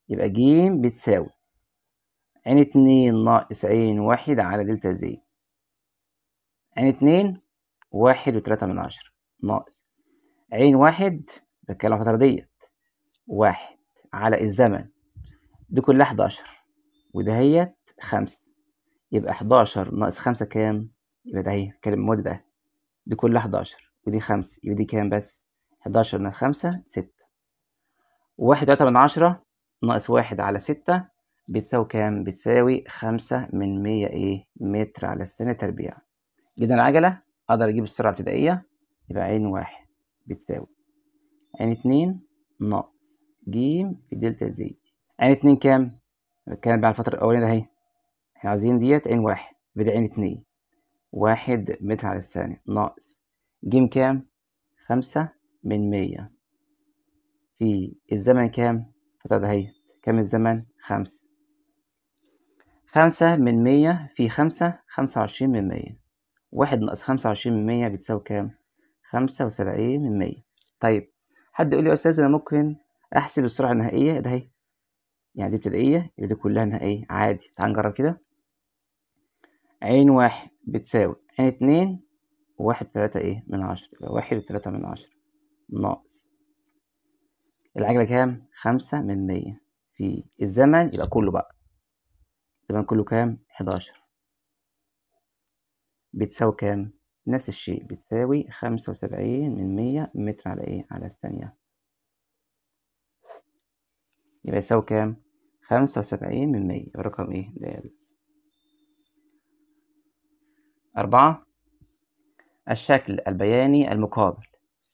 يبقى ج بتساوي عين يعني اتنين ناقص عين واحد على دلتا زي عين يعني اتنين واحد وتلاتة من عشرة ناقص عين واحد بتكلم الفترة ديت واحد على الزمن دي كلها 11 هيت 5 يبقى 11 ناقص 5 كام؟ يبقى ده اهي كلمة مود ده دي كلها 11 ودي 5 يبقى دي كام بس؟ 11 ناقص 5 6 واحد تلاتة من عشرة ناقص واحد على ستة بتساوي كام؟ بتساوي خمسة من مية ايه؟ متر على الثانية تربيع جدا العجلة أقدر أجيب السرعة الابتدائية يبقى عين واحد بتساوي عين اتنين ناقص ج في دلتا زي عين اتنين كام بتكلم بقى على الفترة الأولانية أهي احنا عايزين ديت عين واحد بدي عين اتنين واحد متر على الثانية ناقص جيم كام خمسة من مية في الزمن كام الفترة اهي كام الزمن خمس خمسة من مية في خمسة خمسة وعشرين من مية واحد ناقص خمسة وعشرين من مية بتساوي كام خمسة وسبعين من مية طيب حد يقول لي يا أستاذ أنا ممكن أحسب السرعة النهائية ده هي يعني دي ابتدائية يبقى دي كلها انها ايه عادي تعال نجرب كده عين واحد بتساوي عين اتنين واحد تلاتة ايه من عشرة يبقى واحد وتلاتة من عشرة ناقص العجلة كام؟ خمسة من مية في الزمن يبقى كله بقى الزمن كله كام؟ حداشر بتساوي كام؟ نفس الشيء بتساوي خمسة وسبعين من مية متر على ايه؟ على الثانية يبقى يساوي كام؟ خمسة وسبعين من مية رقم ايه ده أربعة الشكل البياني المقابل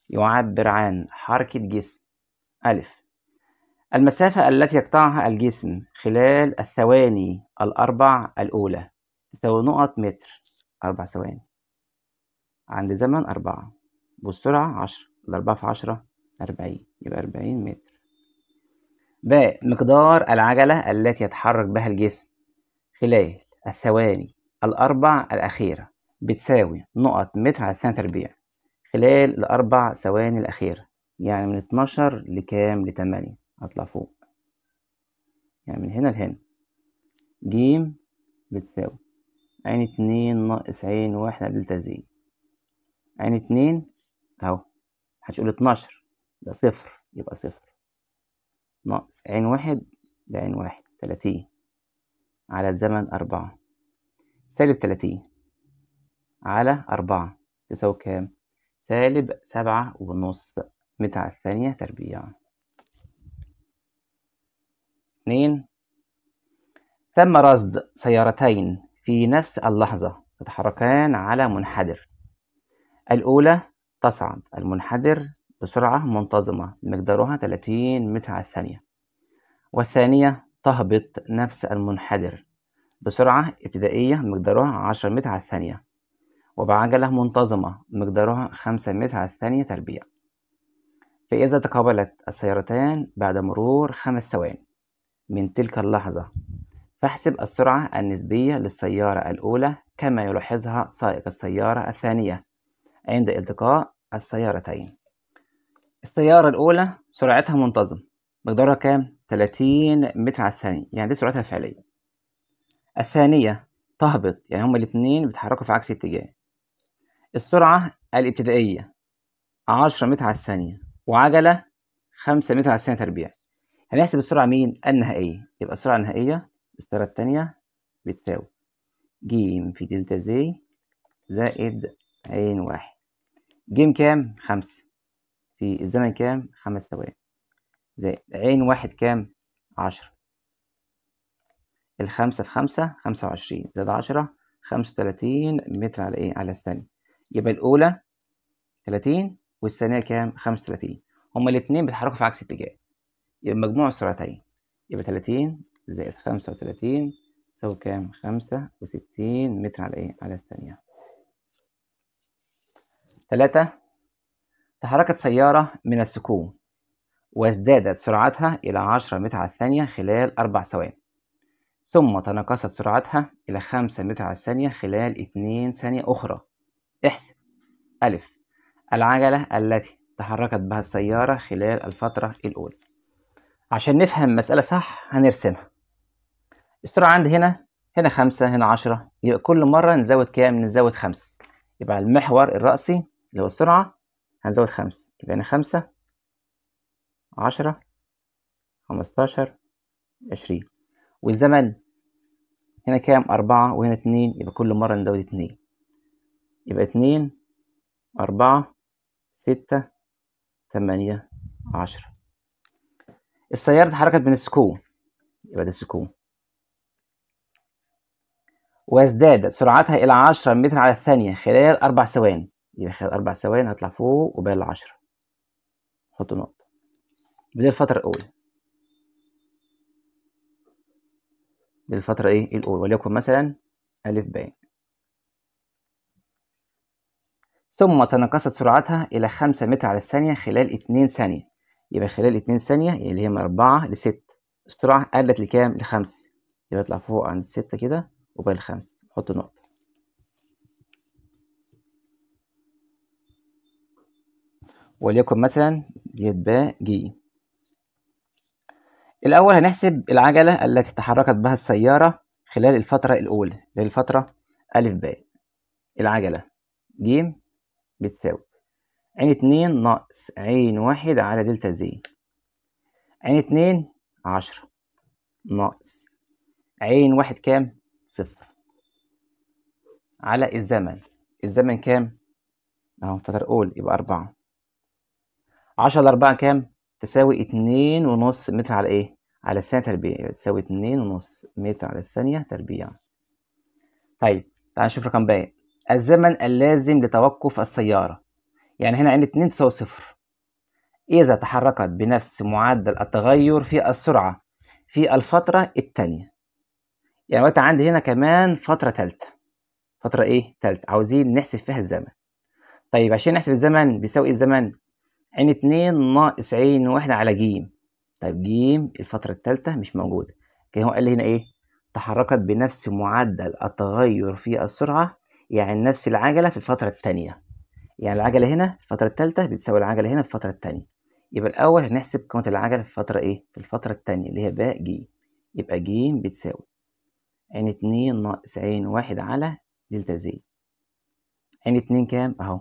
يعبر عن حركة جسم ألف المسافة التي يقطعها الجسم خلال الثواني الأربع الأولى تساوي نقط متر أربع ثواني عند زمن أربعة والسرعة عشرة الأربعة في عشرة أربعين يبقى أربعين متر ب مقدار العجلة التي يتحرك بها الجسم خلال الثواني الأربع الأخيرة بتساوي نقط متر على سنة تربيع خلال الأربع ثواني الأخيرة يعني من اتناشر لكام لتمانية هطلع فوق يعني من هنا لهنا ج بتساوي عين اتنين ناقص عين واحد دلتا زي عين اتنين أهو هتقول اتناشر ده صفر يبقى صفر ناقص عين واحد لعين واحد تلاتين على الزمن أربعة سالب تلاتين على أربعة تساوي كام؟ سالب سبعة ونص متر على الثانية تربيع اتنين تم رصد سيارتين في نفس اللحظة تتحركان على منحدر الأولى تصعد المنحدر بسرعة منتظمة مقدارها 30 متر على الثانية والثانية تهبط نفس المنحدر بسرعة ابتدائية مقدارها 10 متر على الثانية وبعجلة منتظمة مقدارها 5 متر على الثانية تربيع فإذا تقابلت السيارتان بعد مرور خمس ثوان من تلك اللحظة فاحسب السرعة النسبية للسيارة الأولى كما يلاحظها سائق السيارة الثانية عند التقاء السيارتين السيارة الأولى سرعتها منتظم مقدارها كام؟ 30 متر على الثانية يعني دي سرعتها الفعلية الثانية تهبط يعني هما الاتنين بيتحركوا في عكس اتجاه السرعة الابتدائية 10 متر على الثانية وعجلة 5 متر على الثانية تربيع هنحسب السرعة مين؟ النهائية يبقى السرعة النهائية السيارة التانية بتساوي ج في دلتا زي زائد عين واحد جيم كام؟ خمسة في الزمن كام خمس ثواني زائد عين واحد كام عشرة الخمسة في خمسة خمسة وعشرين زائد عشرة خمسة وتلاتين متر على إيه على الثانية يبقى الأولى تلاتين والثانية كام خمسة وتلاتين هما الاتنين بيتحركوا في عكس اتجاه يبقى مجموع السرعتين يبقى تلاتين زائد خمسة وتلاتين يساوي كام خمسة وستين متر على إيه على الثانية تلاتة تحركت سيارة من السكوم وازدادت سرعتها إلى 10 متر على الثانية خلال أربع ثواني ثم تناقصت سرعتها إلى 5 متر على الثانية خلال 2 ثانية أخرى احسب ألف العجلة التي تحركت بها السيارة خلال الفترة الأولى عشان نفهم مسألة صح هنرسمها السرعة عندي هنا هنا خمسة هنا عشرة يبقى كل مرة نزود كام نزود خمس يبقى المحور الرأسي اللي هو السرعة هنزود خمسة يبقى هنا خمسة عشرة خمستاشر عشرين والزمن هنا كام أربعة وهنا اتنين يبقى كل مرة نزود اتنين يبقى اتنين أربعة ستة تمانية عشرة السيارة اتحركت من السكون يبقى ده السكون وازدادت سرعتها إلى عشرة متر على الثانية خلال أربع ثواني يبقى يعني خلال أربع ثواني هطلع فوق وباقي العشرة حط نقطة دي الفترة الأولى دي الفترة إيه الأولى وليكن مثلا ألف باء ثم تنقصت سرعتها إلى خمسة متر على الثانية خلال اتنين ثانية يبقى خلال اتنين ثانية اللي هي من أربعة لست السرعة قلت لكام لخمس يبقى اطلع فوق عند ستة كده وبقى الخمس حط نقطة وليكن مثلا يتباع جي الأول هنحسب العجلة التي تحركت بها السيارة خلال الفترة الأولى للفترة ألف باء العجلة ج بتساوي عين اتنين ناقص عين واحد على دلتا زي عين اتنين عشرة ناقص عين واحد كام صفر على الزمن الزمن كام أهو فترة أول يبقى أربعة 10 ل 4 كام تساوي 2.5 ونص متر على ايه على الثانيه تربيع تساوي 2.5 ونص متر على الثانيه تربيع طيب تعال نشوف رقم باقي الزمن اللازم لتوقف السياره يعني هنا عندي 2 تساوي صفر اذا تحركت بنفس معدل التغير في السرعه في الفتره الثانيه يعني وقت عندي هنا كمان فتره ثالثه فتره ايه ثالثه عاوزين نحسب فيها الزمن طيب عشان نحسب الزمن بيساوي إيه الزمن عين اتنين ناقص عين واحد على ج طيب ج الفترة التالتة مش موجودة كده هو قال لي هنا ايه تحركت بنفس معدل التغير في السرعة يعني نفس العجلة في الفترة التانية يعني العجلة هنا في الفترة التالتة بتساوي العجلة هنا في الفترة التانية يبقى الأول هنحسب قيمة العجلة في الفترة ايه في الفترة التانية اللي هي باء ج يبقى ج بتساوي عين اتنين ناقص عين واحد على دلتا زي عين اتنين كام اهو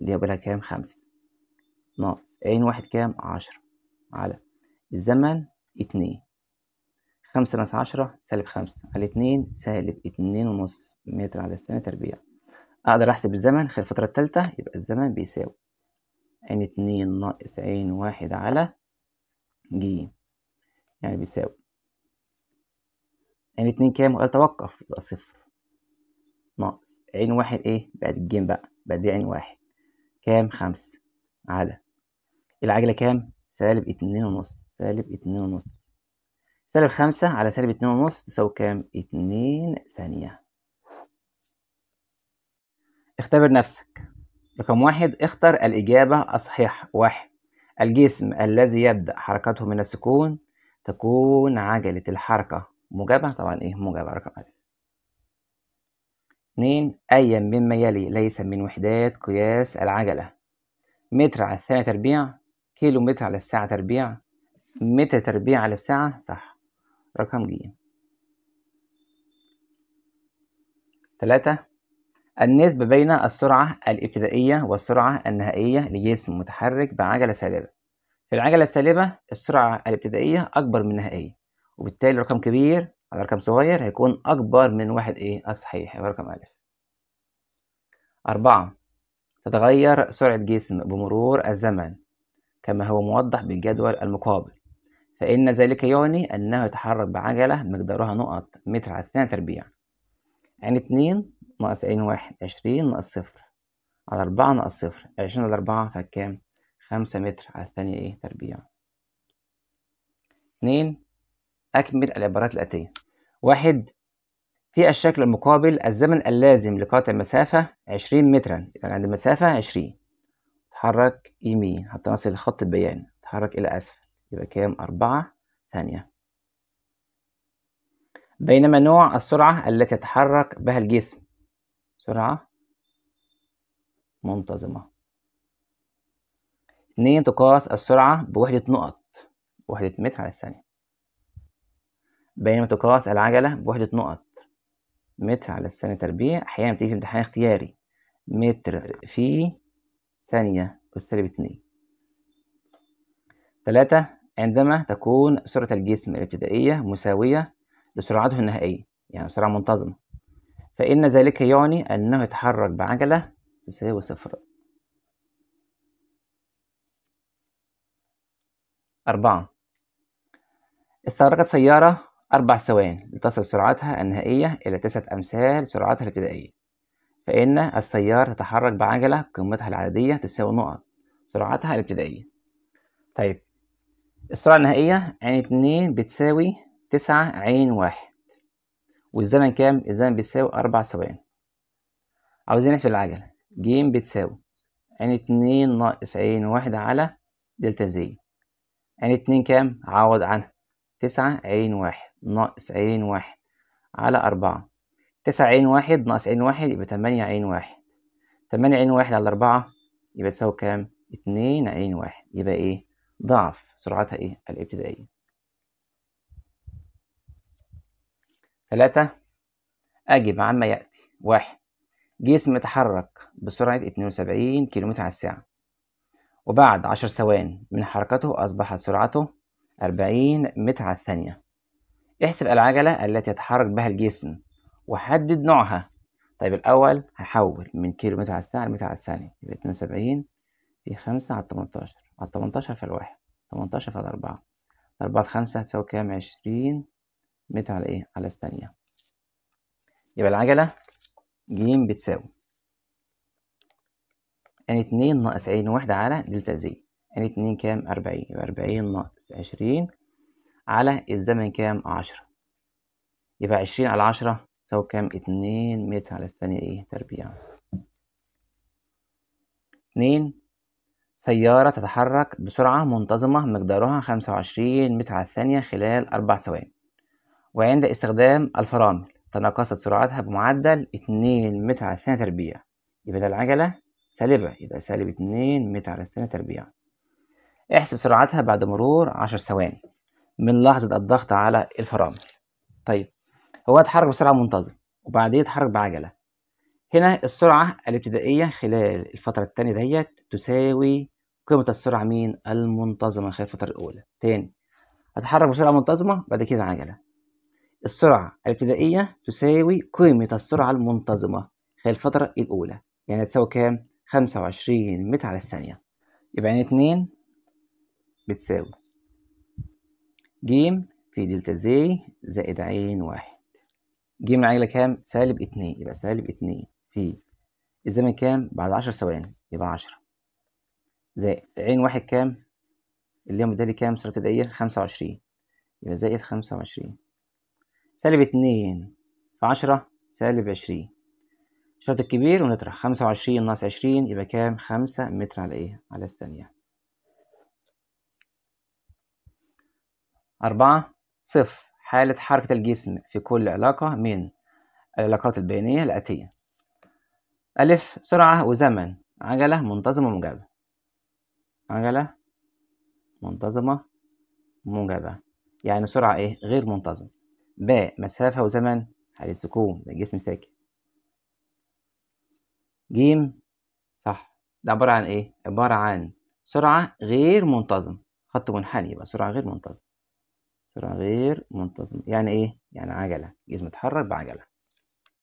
اللي هي كام خمسة ناقص عين واحد كام عشرة على الزمن اتنين خمسة ناقص عشرة سالب خمسة على اتنين سالب اتنين ونص متر على الثانية تربيع أقدر أحسب الزمن خلال الفترة التالتة يبقى الزمن بيساوي عين اتنين ناقص عين واحد على ج يعني بيساوي عين اتنين كام وقال توقف يبقى صفر ناقص عين واحد ايه بعد الجيم بقى بعد عين واحد كام خمسة على العجلة كام؟ سالب اتنين ونص سالب اتنين ونص سالب خمسة على سالب اتنين ونص تساوي كام؟ اتنين ثانية اختبر نفسك رقم واحد اختر الإجابة الصحيحة واحد الجسم الذي يبدأ حركته من السكون تكون عجلة الحركة موجبة طبعا ايه موجبة رقم ألف اتنين أيا مما يلي ليس من وحدات قياس العجلة متر على الثانية تربيع كيلو متر على الساعة تربيع متر تربيع على الساعة صح رقم ج تلاتة النسبة بين السرعة الابتدائية والسرعة النهائية لجسم متحرك بعجلة سالبة في العجلة السالبة السرعة الابتدائية أكبر من النهائية وبالتالي رقم كبير على رقم صغير هيكون أكبر من واحد إيه الصحيح يبقى رقم ألف أربعة تتغير سرعة جسم بمرور الزمن كما هو موضح بالجدول المقابل فإن ذلك يعني أنه يتحرك بعجلة مقدارها نقط متر على الثانية تربيع عين اتنين ناقص عين واحد عشرين ناقص صفر على أربعة ناقص صفر عشرين على أربعة فكام خمسة متر على الثانية إيه تربيع اتنين أكمل العبارات الآتية واحد في الشكل المقابل الزمن اللازم لقطع المسافة 20 مترا يبقى يعني عندي مسافة 20 اتحرك يمين حتى أصل لخط البيان اتحرك إلى أسفل يبقى كام أربعة ثانية بينما نوع السرعة التي يتحرك بها الجسم سرعة منتظمة اتنين تقاس السرعة بوحدة نقط وحدة متر على الثانية بينما تقاس العجلة بوحدة نقط متر على الثانية تربيع أحيانا بتيجي في امتحان اختياري متر في ثانية سالب اتنين تلاتة عندما تكون سرعة الجسم الابتدائية مساوية لسرعته النهائية يعني سرعة منتظمة فإن ذلك يعني أنه يتحرك بعجلة تساوي صفر أربعة استغرقت سيارة أربع ثوان لتصل سرعتها النهائية إلى تسعة أمثال سرعتها الابتدائية فإن السيارة تتحرك بعجلة قيمتها العددية تساوي نقط سرعتها الابتدائية طيب السرعة النهائية عين اتنين بتساوي تسعة عين واحد والزمن كام؟ الزمن بيساوي أربع ثوان عاوزين نحسب العجلة ج بتساوي عين اتنين ناقص عين واحد على دلتا زي عين اتنين كام؟ عوض عنها تسعة عين واحد ناقص عين واحد على أربعة تسعة عين واحد ناقص عين واحد يبقى تمانية عين واحد تمانية عين واحد على أربعة يبقى تساوي كام؟ اتنين عين واحد يبقى إيه؟ ضعف سرعتها إيه؟ الابتدائية ثلاثة أجب عما يأتي واحد جسم يتحرك بسرعة اتنين وسبعين كيلومتر على الساعة وبعد عشر ثوان من حركته أصبحت سرعته أربعين متر على الثانية احسب العجلة التي يتحرك بها الجسم وحدد نوعها طيب الأول هحول من كيلو متر على الساعة لمتر على الثانية يبقى اتنين وسبعين في خمسة على تمنتاشر على تمنتاشر في الواحد تمنتاشر في الأربعة أربعة في خمسة هتساوي كام عشرين متر على إيه على الثانية يبقى العجلة ج بتساوي ان يعني اتنين ناقص عين واحدة على دلتا زي ان يعني اتنين كام أربعين يبقى أربعين ناقص عشرين على الزمن كام عشرة يبقى عشرين على عشرة تساوي كام اتنين متر على الثانية ايه تربيع اتنين سيارة تتحرك بسرعة منتظمة مقدارها خمسة وعشرين متر على الثانية خلال أربع ثواني وعند استخدام الفرامل تناقصت سرعتها بمعدل اتنين متر على الثانية تربيع يبقى ده العجلة سالبة يبقى سالب اتنين متر على الثانية تربيع احسب سرعتها بعد مرور عشر ثواني من لحظة الضغط على الفرامل طيب هو اتحرك بسرعة منتظمة وبعدين إيه اتحرك بعجلة هنا السرعة الابتدائية خلال الفترة التانية دهيت تساوي قيمة السرعة مين المنتظمة خلال الفترة الأولى تاني هتحرك بسرعة منتظمة بعد كده عجلة السرعة الابتدائية تساوي قيمة السرعة المنتظمة خلال الفترة الأولى يعني هتساوي كام؟ خمسة وعشرين متر على الثانية يبقى يعني اتنين بتساوي ج في دلتا زي زائد عين واحد ج عيلة كام؟ سالب اتنين يبقى سالب اتنين في الزمن كام؟ بعد عشر ثواني يبقى عشرة زائد عين واحد كام؟ اللي هي مدالي كام سنة ابتدائية؟ خمسة وعشرين يبقى زائد خمسة وعشرين سالب اتنين في عشرة سالب عشرين الشرط الكبير ونطرح خمسة وعشرين ناقص عشرين يبقى كام؟ خمسة متر على ايه؟ على الثانية أربعة صفر حالة حركة الجسم في كل علاقة من العلاقات البيانية الآتية ألف سرعة وزمن عجلة منتظمة موجبة عجلة منتظمة موجبة يعني سرعة إيه غير منتظمة ب مسافة وزمن حالة سكون الجسم ساكن جيم صح ده عبارة عن إيه عبارة عن سرعة غير منتظمة خط منحني يبقى سرعة غير منتظمة سرعة غير منتظمة يعني إيه؟ يعني عجلة جسم بيتحرك بعجلة